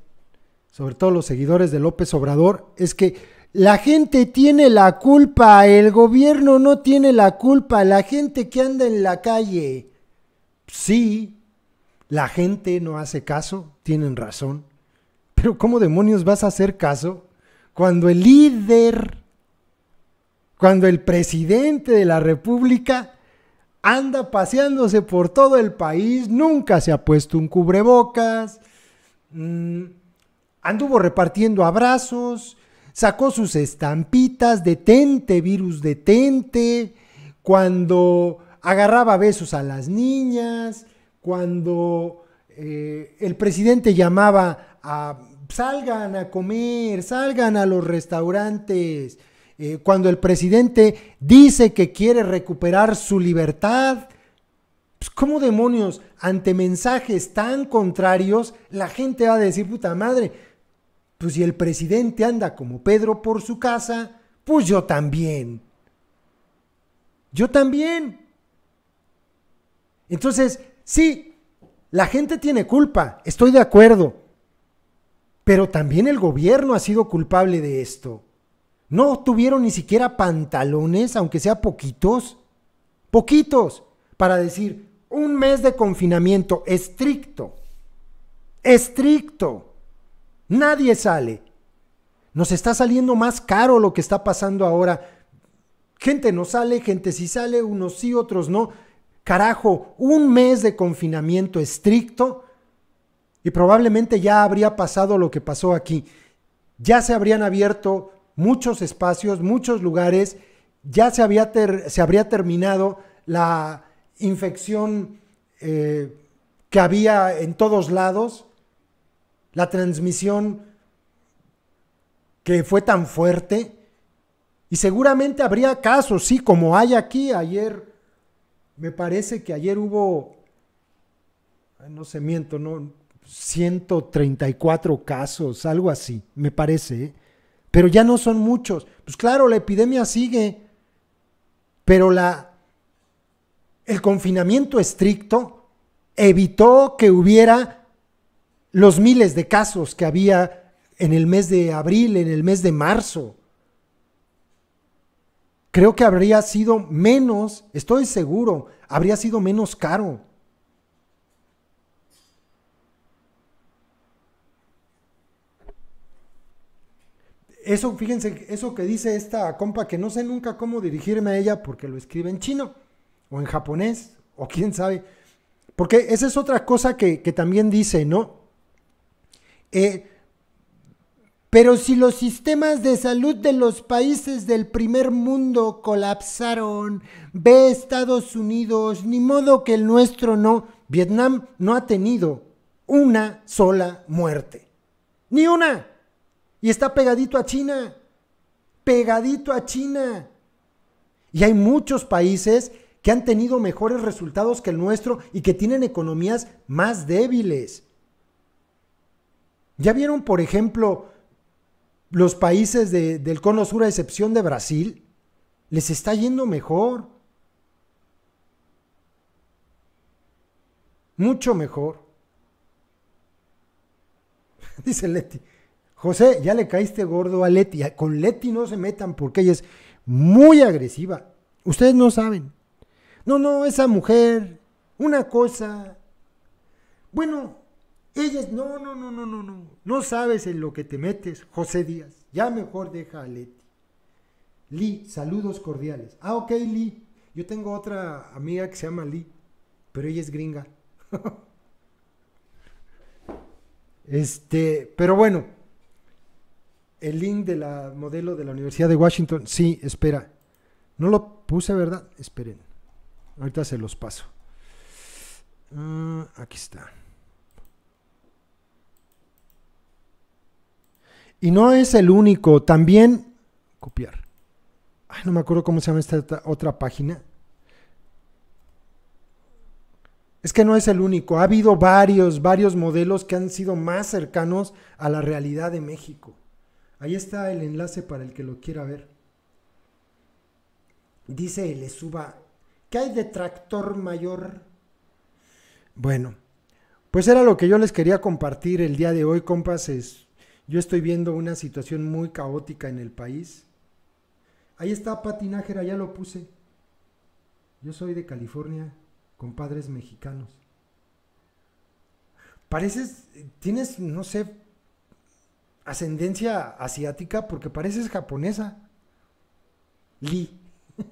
sobre todo los seguidores de López Obrador, es que la gente tiene la culpa, el gobierno no tiene la culpa, la gente que anda en la calle. Sí, la gente no hace caso, tienen razón. Pero ¿cómo demonios vas a hacer caso cuando el líder, cuando el presidente de la República anda paseándose por todo el país, nunca se ha puesto un cubrebocas, mm, anduvo repartiendo abrazos, sacó sus estampitas, detente virus, detente, cuando agarraba besos a las niñas, cuando eh, el presidente llamaba a salgan a comer, salgan a los restaurantes, eh, cuando el presidente dice que quiere recuperar su libertad, pues ¿cómo demonios ante mensajes tan contrarios la gente va a decir, puta madre, pues si el presidente anda como Pedro por su casa, pues yo también. Yo también. Entonces, sí, la gente tiene culpa, estoy de acuerdo, pero también el gobierno ha sido culpable de esto. No tuvieron ni siquiera pantalones, aunque sea poquitos, poquitos, para decir un mes de confinamiento estricto, estricto. Nadie sale. Nos está saliendo más caro lo que está pasando ahora. Gente no sale, gente sí sale, unos sí, otros no. Carajo, un mes de confinamiento estricto y probablemente ya habría pasado lo que pasó aquí. Ya se habrían abierto muchos espacios, muchos lugares, ya se, había se habría terminado la infección eh, que había en todos lados, la transmisión que fue tan fuerte, y seguramente habría casos, sí, como hay aquí, ayer, me parece que ayer hubo, no se miento, no, 134 casos, algo así, me parece, ¿eh? pero ya no son muchos. Pues claro, la epidemia sigue, pero la, el confinamiento estricto evitó que hubiera los miles de casos que había en el mes de abril, en el mes de marzo. Creo que habría sido menos, estoy seguro, habría sido menos caro eso, fíjense, eso que dice esta compa, que no sé nunca cómo dirigirme a ella porque lo escribe en chino, o en japonés, o quién sabe. Porque esa es otra cosa que, también dice, ¿no? Eh, pero si los sistemas de salud de los países del primer mundo colapsaron, ve Estados Unidos, ni modo que el nuestro no. Vietnam no ha tenido una sola muerte. Ni una. Y está pegadito a China, pegadito a China. Y hay muchos países que han tenido mejores resultados que el nuestro y que tienen economías más débiles. ¿Ya vieron, por ejemplo, los países del cono sur a excepción de Brasil? Les está yendo mejor. Mucho mejor. *laughs* Dice Leti, José, ya le caíste gordo a Leti. Ah, con Leti no se metan porque ella es muy agresiva. Ustedes no saben. No, no, esa mujer, una cosa. Bueno, ella es, no, no, no, no, no, no. No sabes en lo que te metes, José Díaz. Ya mejor deja a Leti. Lee, saludos cordiales. Ah, ok, Lee. Yo tengo otra amiga que se llama Lee, pero ella es gringa. *laughs* este, pero bueno, el link de la modelo de la Universidad de Washington. Sí, espera. No lo puse, ¿verdad? Esperen. Ahorita se los paso. Mm, aquí está. Y no es el único. También copiar. no me acuerdo cómo se llama esta otra página. Es que no es el único. Ha habido varios, varios modelos que han sido más cercanos a la realidad de México. Ahí está el enlace para el que lo quiera ver. Dice el suba ¿qué hay de tractor mayor? Bueno, pues era lo que yo les quería compartir el día de hoy, compas. yo estoy viendo una situación muy caótica en el país. Ahí está Patinajera, ya lo puse. Yo soy de California, con padres mexicanos. Pareces, tienes, no sé, ascendencia asiática porque pareces japonesa. Lee. *laughs*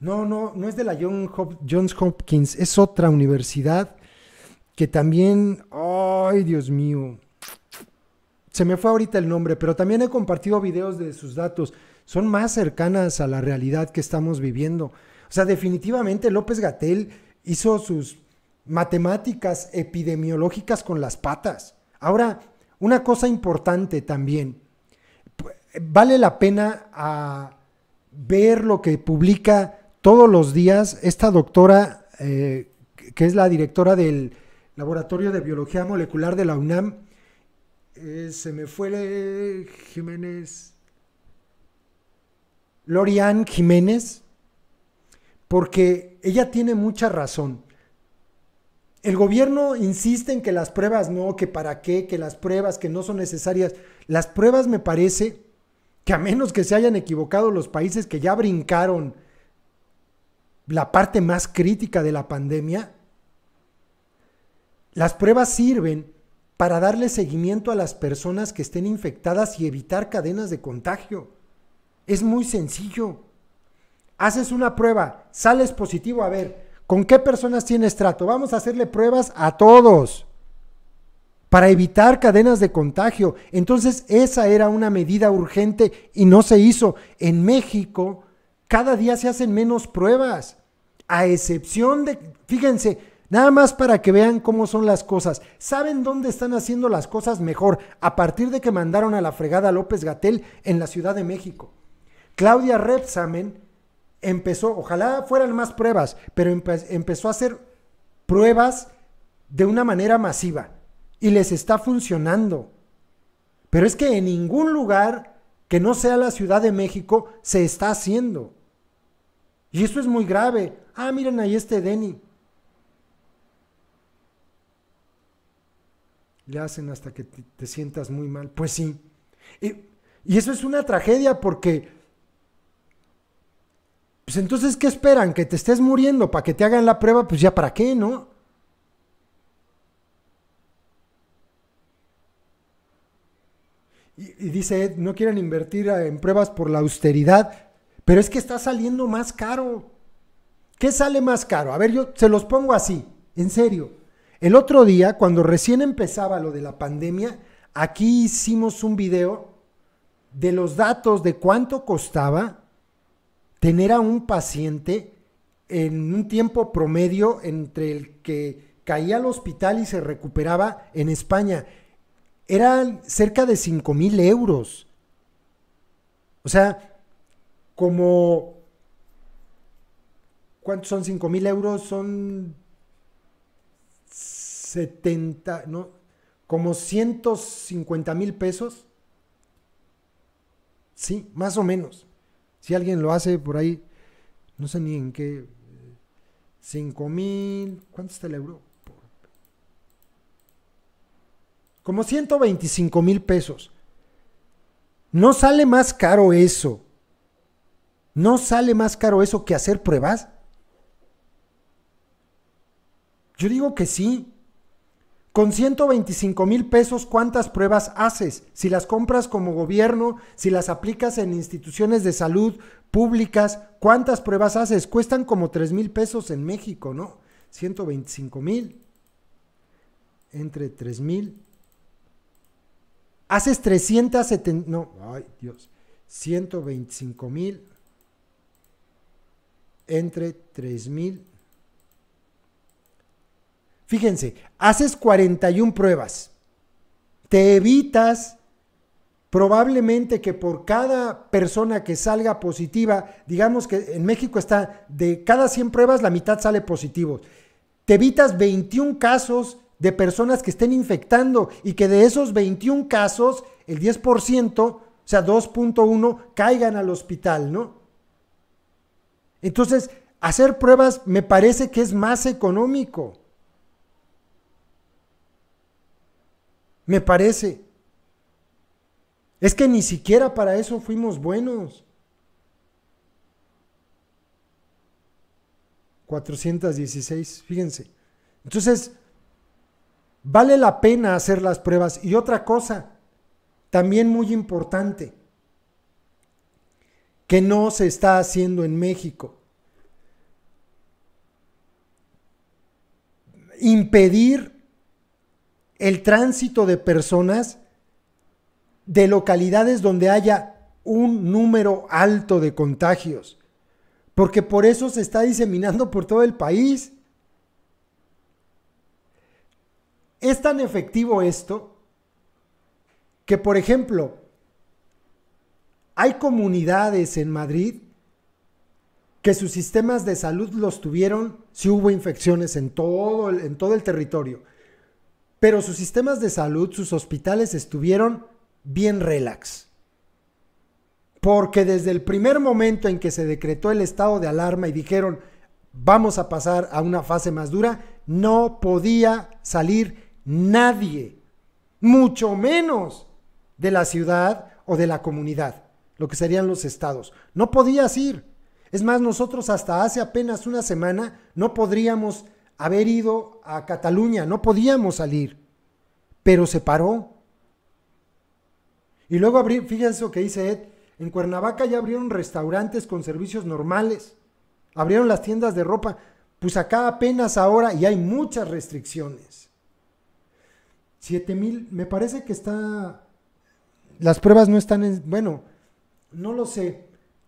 no, no, no es de la Johns Hopkins, es otra universidad que también, ay Dios mío, se me fue ahorita el nombre, pero también he compartido videos de sus datos, son más cercanas a la realidad que estamos viviendo. O sea, definitivamente López Gatel hizo sus matemáticas epidemiológicas con las patas. Ahora, una cosa importante también, vale la pena a ah, ver lo que publica todos los días esta doctora, eh, que es la directora del Laboratorio de Biología Molecular de la UNAM, eh, se me fue eh, Jiménez, Lorian Jiménez, porque ella tiene mucha razón. El gobierno insiste en que las pruebas no, que para qué, que las pruebas que no son necesarias. Las pruebas me parece que a menos que se hayan equivocado los países que ya brincaron la parte más crítica de la pandemia, las pruebas sirven para darle seguimiento a las personas que estén infectadas y evitar cadenas de contagio. Es muy sencillo. Haces una prueba, sales positivo, a ver, ¿Con qué personas tienes trato? Vamos a hacerle pruebas a todos para evitar cadenas de contagio. Entonces, esa era una medida urgente y no se hizo. En México, cada día se hacen menos pruebas, a excepción de, fíjense, nada más para que vean cómo son las cosas. ¿Saben dónde están haciendo las cosas mejor a partir de que mandaron a la fregada López Gatel en la Ciudad de México? Claudia Repsamen empezó, ojalá fueran más pruebas, pero empezó a hacer pruebas de una manera masiva y les está funcionando. Pero es que en ningún lugar que no sea la Ciudad de México se está haciendo. Y eso es muy grave. Ah, miren ahí este Denny. Le hacen hasta que te, sientas muy mal. Pues sí. Y, y eso es una tragedia porque pues entonces, ¿qué esperan? ¿Que te estés muriendo para que te hagan la prueba? Pues ya para qué, ¿no? Y, dice no quieren invertir eh, en pruebas por la austeridad, pero es que está saliendo más caro. ¿Qué sale más caro? A ver, yo se los pongo así, en serio. El otro día, cuando recién empezaba lo de la pandemia, aquí hicimos un video de los datos de cuánto costaba tener a un paciente en un tiempo promedio entre el que caía al hospital y se recuperaba en España. era cerca de 5 mil euros. O sea, como... ¿Cuántos son 5 mil euros? Son 70, ¿no? Como 150 mil pesos. Sí, más o menos. Si alguien lo hace por ahí, no sé ni en qué. 5 eh, mil. ¿Cuánto está el euro? Como 125 mil pesos. No sale más caro eso. No sale más caro eso que hacer pruebas. Yo digo que sí. Con 125 mil pesos, ¿cuántas pruebas haces? Si las compras como gobierno, si las aplicas en instituciones de salud públicas, ¿cuántas pruebas haces? Cuestan como 3 mil pesos en México, ¿no? 125 mil entre 3 mil. Haces 370, no, ay Dios, 125 mil entre 3 mil Fíjense, haces 41 pruebas. Te evitas probablemente que por cada persona que salga positiva, digamos que en México está de cada 100 pruebas la mitad sale positivo. Te evitas 21 casos de personas que estén infectando y que de esos 21 casos el 10%, o sea, 2.1 caigan al hospital, ¿no? Entonces, hacer pruebas me parece que es más económico. me parece. Es que ni siquiera para eso fuimos buenos. 416, fíjense. Entonces, vale la pena hacer las pruebas. Y otra cosa, también muy importante, que no se está haciendo en México. Impedir el tránsito de personas de localidades donde haya un número alto de contagios, porque por eso se está diseminando por todo el país. Es tan efectivo esto que, por ejemplo, hay comunidades en Madrid que sus sistemas de salud los tuvieron si hubo infecciones en todo el, en todo el territorio pero sus sistemas de salud, sus hospitales estuvieron bien relax. Porque desde el primer momento en que se decretó el estado de alarma y dijeron, vamos a pasar a una fase más dura, no podía salir nadie, mucho menos de la ciudad o de la comunidad, lo que serían los estados. No podías ir. Es más, nosotros hasta hace apenas una semana no podríamos haber ido a Cataluña, no podíamos salir, pero se paró. Y luego abrí... fíjense lo que dice Ed, en Cuernavaca ya abrieron restaurantes con servicios normales, abrieron las tiendas de ropa, pues acá apenas ahora y hay muchas restricciones. 7 mil, me parece que está, las pruebas no están en, bueno, no lo sé.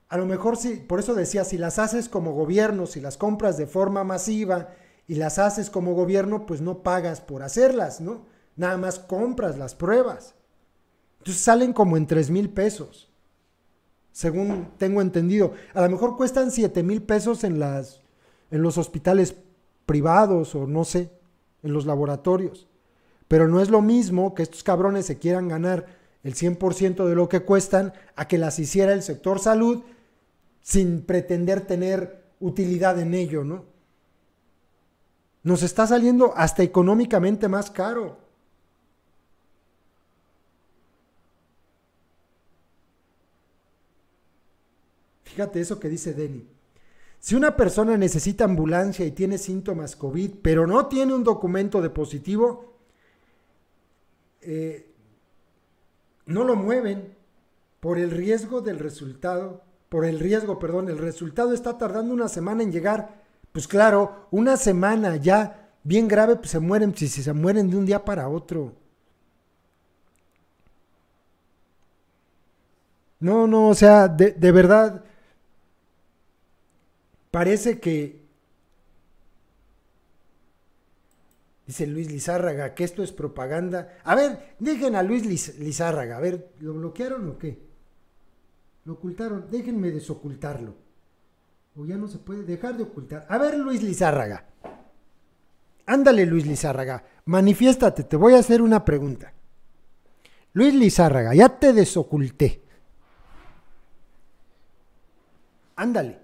A lo mejor sí, por eso decía, si las haces como gobierno, si las compras de forma masiva, y las haces como gobierno, pues no pagas por hacerlas, ¿no? Nada más compras las pruebas. Entonces salen como en 3 mil pesos, según tengo entendido. A lo mejor cuestan 7 mil pesos en, las, en los hospitales privados o no sé, en los laboratorios. Pero no es lo mismo que estos cabrones se quieran ganar el 100% de lo que cuestan a que las hiciera el sector salud sin pretender tener utilidad en ello, ¿no? Nos está saliendo hasta económicamente más caro. Fíjate eso que dice Denny. Si una persona necesita ambulancia y tiene síntomas COVID, pero no tiene un documento de positivo, eh, no lo mueven por el riesgo del resultado, por el riesgo, perdón, el resultado está tardando una semana en llegar pues claro, una semana ya bien grave, pues se mueren, si, se mueren de un día para otro. No, no, o sea, de, verdad, parece que, dice Luis Lizárraga, que esto es propaganda. A ver, dejen a Luis Lizárraga, a ver, ¿lo bloquearon o qué? ¿Lo ocultaron? Déjenme desocultarlo o ya no se puede dejar de ocultar. A ver, Luis Lizárraga. Ándale, Luis Lizárraga, manifiéstate, te voy a hacer una pregunta. Luis Lizárraga, ya te desoculté. Ándale.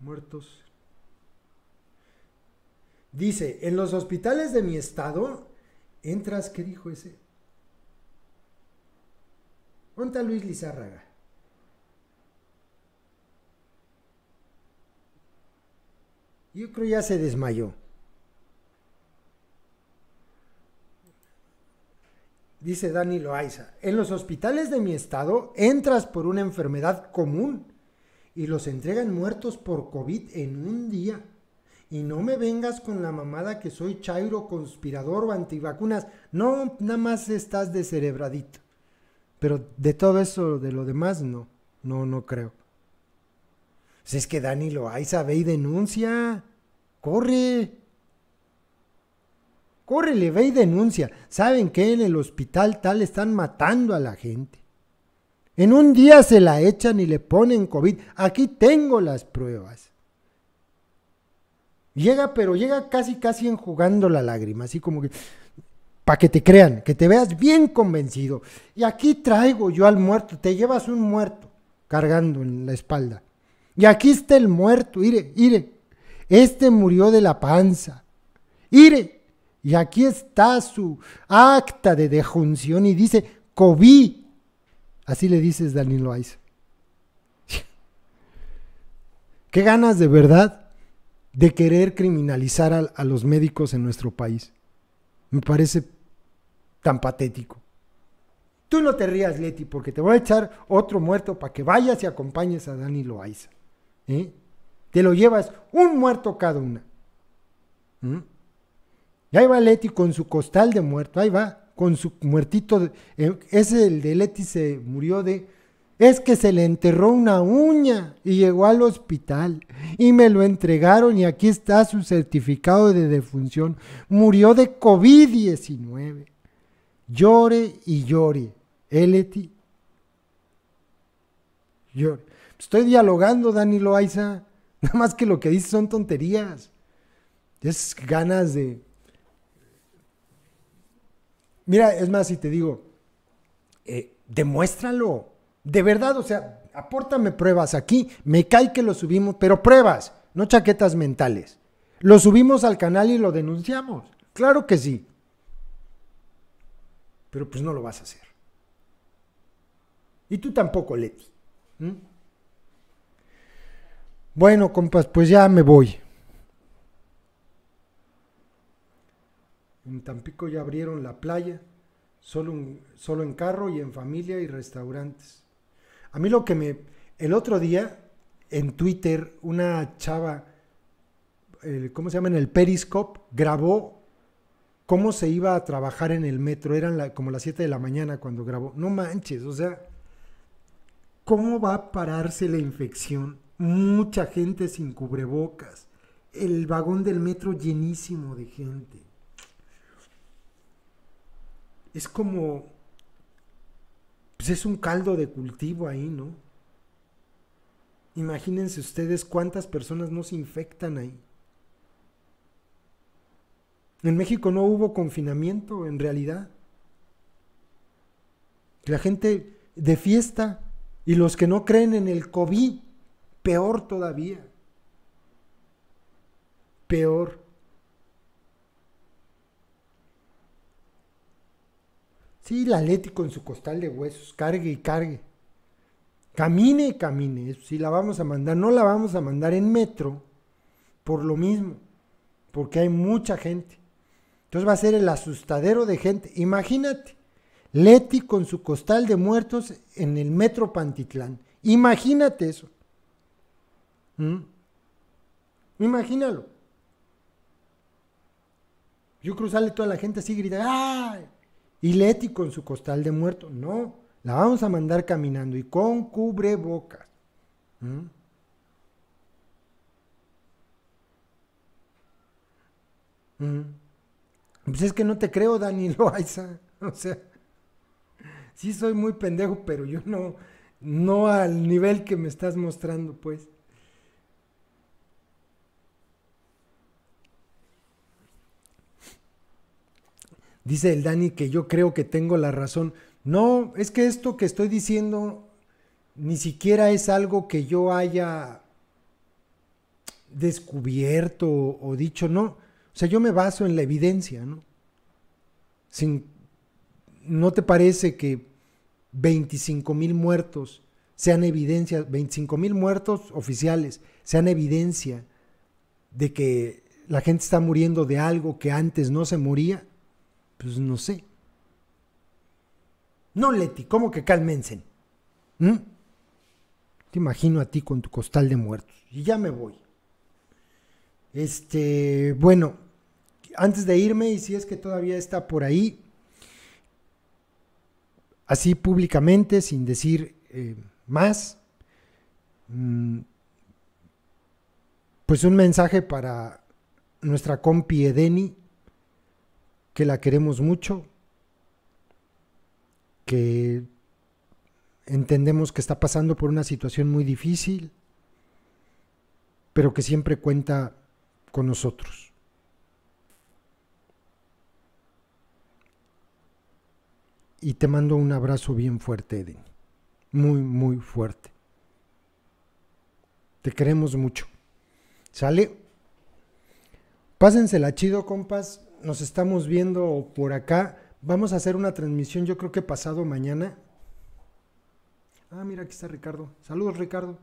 Muertos. Dice, en los hospitales de mi estado, entras, ¿qué dijo ese? ¿Dónde Luis Lizárraga? Yo creo ya se desmayó. Dice Dani Loaiza, en los hospitales de mi estado entras por una enfermedad común y los entregan muertos por COVID en un día. Y no me vengas con la mamada que soy chairo, conspirador o antivacunas. No, nada más estás descerebradito. Pero de todo eso, de lo demás, no. No, no creo. Si pues es que Dani Loaiza ve y denuncia. Corre. Corre, le ve y denuncia. ¿Saben que en el hospital tal están matando a la gente? En un día se la echan y le ponen COVID. Aquí tengo las pruebas. Llega, pero llega casi, casi enjugando la lágrima, así como que, para que te crean, que te veas bien convencido. Y aquí traigo yo al muerto, te llevas un muerto cargando en la espalda. Y aquí está el muerto, ire, ire. Este murió de la panza. Ire. Y aquí está su acta de dejunción y dice, COVID. Así le dices Danilo Aiza. *laughs* ¿Qué ganas de verdad de querer criminalizar a, a los médicos en nuestro país? Me parece tan patético. Tú no te rías, Leti, porque te voy a echar otro muerto para que vayas y acompañes a Dani Loaiza. ¿eh? Te lo llevas un muerto cada una. Y ahí va Leti con su costal de muerto, ahí va, con su muertito. Es eh, ese el de Leti se murió de. Es que se le enterró una uña y llegó al hospital y me lo entregaron y aquí está su certificado de defunción. Murió de COVID-19. Llore y llore. Eleti. Llore. Estoy dialogando, Dani Loaiza. *laughs* Nada más que lo que dices son tonterías. Es ganas de. Mira, es más, si te digo, eh, demuéstralo. De verdad, o sea, apórtame pruebas aquí. Me cae que lo subimos, pero pruebas, no chaquetas mentales. Lo subimos al canal y lo denunciamos. Claro que sí pero pues no lo vas a hacer. Y tú tampoco, Leti. Bueno, compas, pues ya me voy. En Tampico ya abrieron la playa, solo, solo en carro y en familia y restaurantes. A mí lo que me... El otro día, en Twitter, una chava, ¿cómo se llama? En el Periscope, grabó cómo se iba a trabajar en el metro. Eran como las 7 de la mañana cuando grabó. No manches, o sea, ¿cómo va a pararse la infección? Mucha gente sin cubrebocas. El vagón del metro llenísimo de gente. Es como... Pues es un caldo de cultivo ahí, ¿no? Imagínense ustedes cuántas personas no se infectan ahí. En México no hubo confinamiento en realidad. La gente de fiesta y los que no creen en el COVID, peor todavía. Peor. Sí, el Atlético en su costal de huesos, cargue y cargue. Camine y camine, si la vamos a mandar, no la vamos a mandar en metro por lo mismo, porque hay mucha gente. Entonces va a ser el asustadero de gente. Imagínate, Leti con su costal de muertos en el metro Pantitlán. Imagínate eso. ¿Mm? Imagínalo. Yo cruzale toda la gente así grita, ¡ay! Y Leti con su costal de muertos. No, la vamos a mandar caminando y con cubrebocas. ¿Mm? ¿Mm? Pues es que no te creo, Dani *laughs* Loaiza. O sea, sí soy muy pendejo, pero yo no, no al nivel que me estás mostrando, pues. Dice el Dani que yo creo que tengo la razón. No, es que esto que estoy diciendo ni siquiera es algo que yo haya descubierto o dicho, no o sea, yo me baso en la evidencia, ¿no? Sin, ¿No te parece que 25 mil muertos sean evidencia, 25 mil muertos oficiales sean evidencia de que la gente está muriendo de algo que antes no se moría? Pues no sé. No, Leti, ¿cómo que calmensen? ¿Mm? Te imagino a ti con tu costal de muertos. Y ya me voy. Este, bueno, antes de irme, y si es que todavía está por ahí, así públicamente, sin decir eh, más, mm, pues un mensaje para nuestra compi Edeni, que la queremos mucho, que entendemos que está pasando por una situación muy difícil, pero que siempre cuenta con nosotros. y te mando un abrazo bien fuerte, Eden. Muy, muy fuerte. Te queremos mucho. ¿Sale? Pásensela chido, compas. Nos estamos viendo por acá. Vamos a hacer una transmisión, yo creo que pasado mañana. Ah, mira, aquí está Ricardo. Saludos, Ricardo.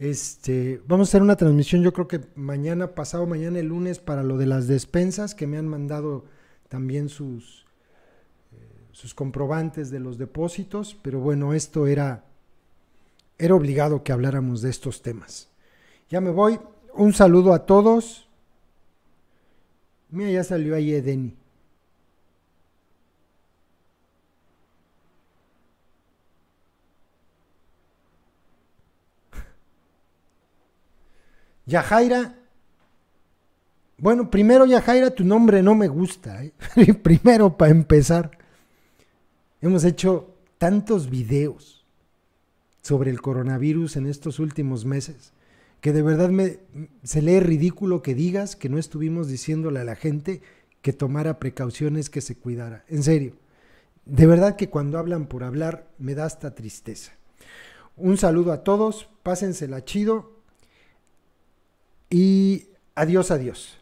Este, vamos a hacer una transmisión, yo creo que mañana, pasado mañana, el lunes, para lo de las despensas, que me han mandado también sus, eh, sus comprobantes de los depósitos, pero bueno, esto era, era obligado que habláramos de estos temas. Ya me voy, un saludo a todos. Mira, ya salió ahí Edeni. Yajaira. Bueno, primero Yajaira, tu nombre no me gusta. ¿eh? *laughs* primero para empezar. Hemos hecho tantos videos sobre el coronavirus en estos últimos meses que de verdad se lee ridículo que digas que no estuvimos diciéndole a la gente que tomara precauciones, que se cuidara. En serio. De verdad que cuando hablan por hablar me da hasta tristeza. Un saludo a todos, pásensela chido, y adiós, adiós.